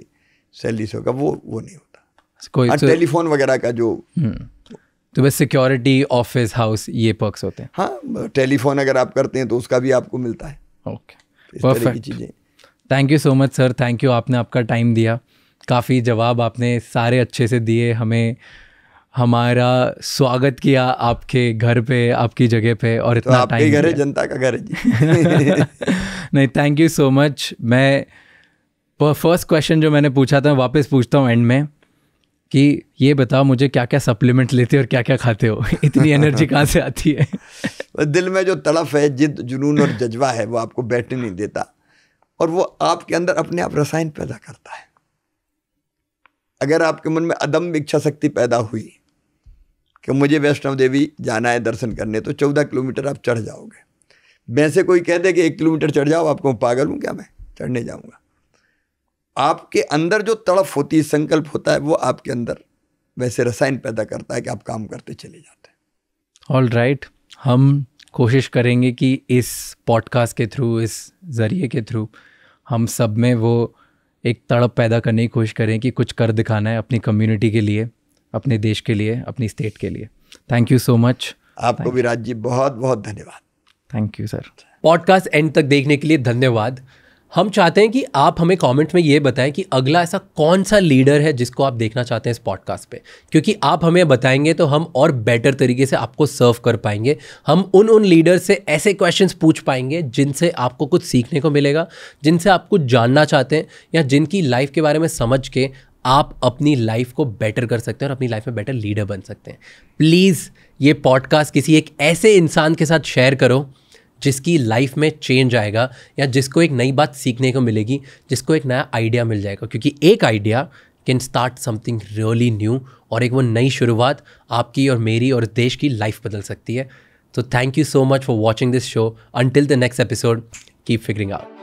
A: सैलरी से होगा वो वो नहीं होता
B: कोई टेलीफोन
A: तो- वगैरह का जो
B: हम्म। तो बस सिक्योरिटी ऑफिस हाउस ये पर्क्स होते हैं
A: हाँ टेलीफोन अगर आप करते हैं तो उसका भी आपको मिलता है ओके परफेक्ट चीज़ें
B: thank you so much sir thank you आपने आपका टाइम दिया काफ़ी जवाब आपने सारे अच्छे से दिए हमें हमारा स्वागत किया आपके घर पे आपकी जगह पे और तो इतना तो घर है जनता का घर है जी [LAUGHS] नहीं थैंक यू सो मच मैं फर्स्ट क्वेश्चन जो मैंने पूछा था मैं वापस पूछता हूँ एंड में कि ये बताओ मुझे क्या क्या सप्लीमेंट लेते हो और क्या क्या खाते हो [LAUGHS] इतनी एनर्जी कहाँ से
A: आती है [LAUGHS] दिल में जो तड़फ है जिद जुनून और जज्बा है वो आपको बैठने नहीं देता और वो आपके अंदर अपने आप रसायन पैदा करता है अगर आपके मन में अदम्ब इच्छा शक्ति पैदा हुई कि मुझे वैष्णव देवी जाना है दर्शन करने तो चौदह किलोमीटर आप चढ़ जाओगे मैं से कोई कह दे कि एक किलोमीटर चढ़ जाओ आपको पागल हूँ क्या मैं चढ़ने जाऊँगा आपके अंदर जो तड़फ होती है संकल्प होता है वो आपके अंदर वैसे रसायन पैदा करता है कि आप काम करते चले जाते
B: हैं ऑल राइट हम कोशिश करेंगे कि इस पॉडकास्ट के थ्रू इस ज़रिए के थ्रू हम सब में वो एक तड़प पैदा करने की कोशिश करें कि कुछ कर दिखाना है अपनी कम्युनिटी के लिए अपने देश के लिए अपनी स्टेट के लिए थैंक यू सो मच आपको
A: राज जी बहुत बहुत धन्यवाद thank you sir
B: podcast end तक देखने के लिए धन्यवाद हम चाहते हैं कि आप हमें कमेंट में ये बताएं कि अगला ऐसा कौन सा लीडर है जिसको आप देखना चाहते हैं इस पॉडकास्ट पे क्योंकि आप हमें बताएंगे तो हम और बेटर तरीके से आपको सर्व कर पाएंगे हम उन उन लीडर से ऐसे क्वेश्चंस पूछ पाएंगे जिनसे आपको कुछ सीखने को मिलेगा जिनसे आप कुछ जानना चाहते हैं या जिनकी लाइफ के बारे में समझ के आप अपनी लाइफ को बेटर कर सकते हैं और अपनी लाइफ में बेटर लीडर बन सकते हैं प्लीज़ ये पॉडकास्ट किसी एक ऐसे इंसान के साथ शेयर करो जिसकी लाइफ में चेंज आएगा या जिसको एक नई बात सीखने को मिलेगी जिसको एक नया आइडिया मिल जाएगा क्योंकि एक idea can start something really new और एक वो नई शुरुआत आपकी और मेरी और देश की लाइफ बदल सकती है तो thank you so much for watching this show until the next episode keep figuring out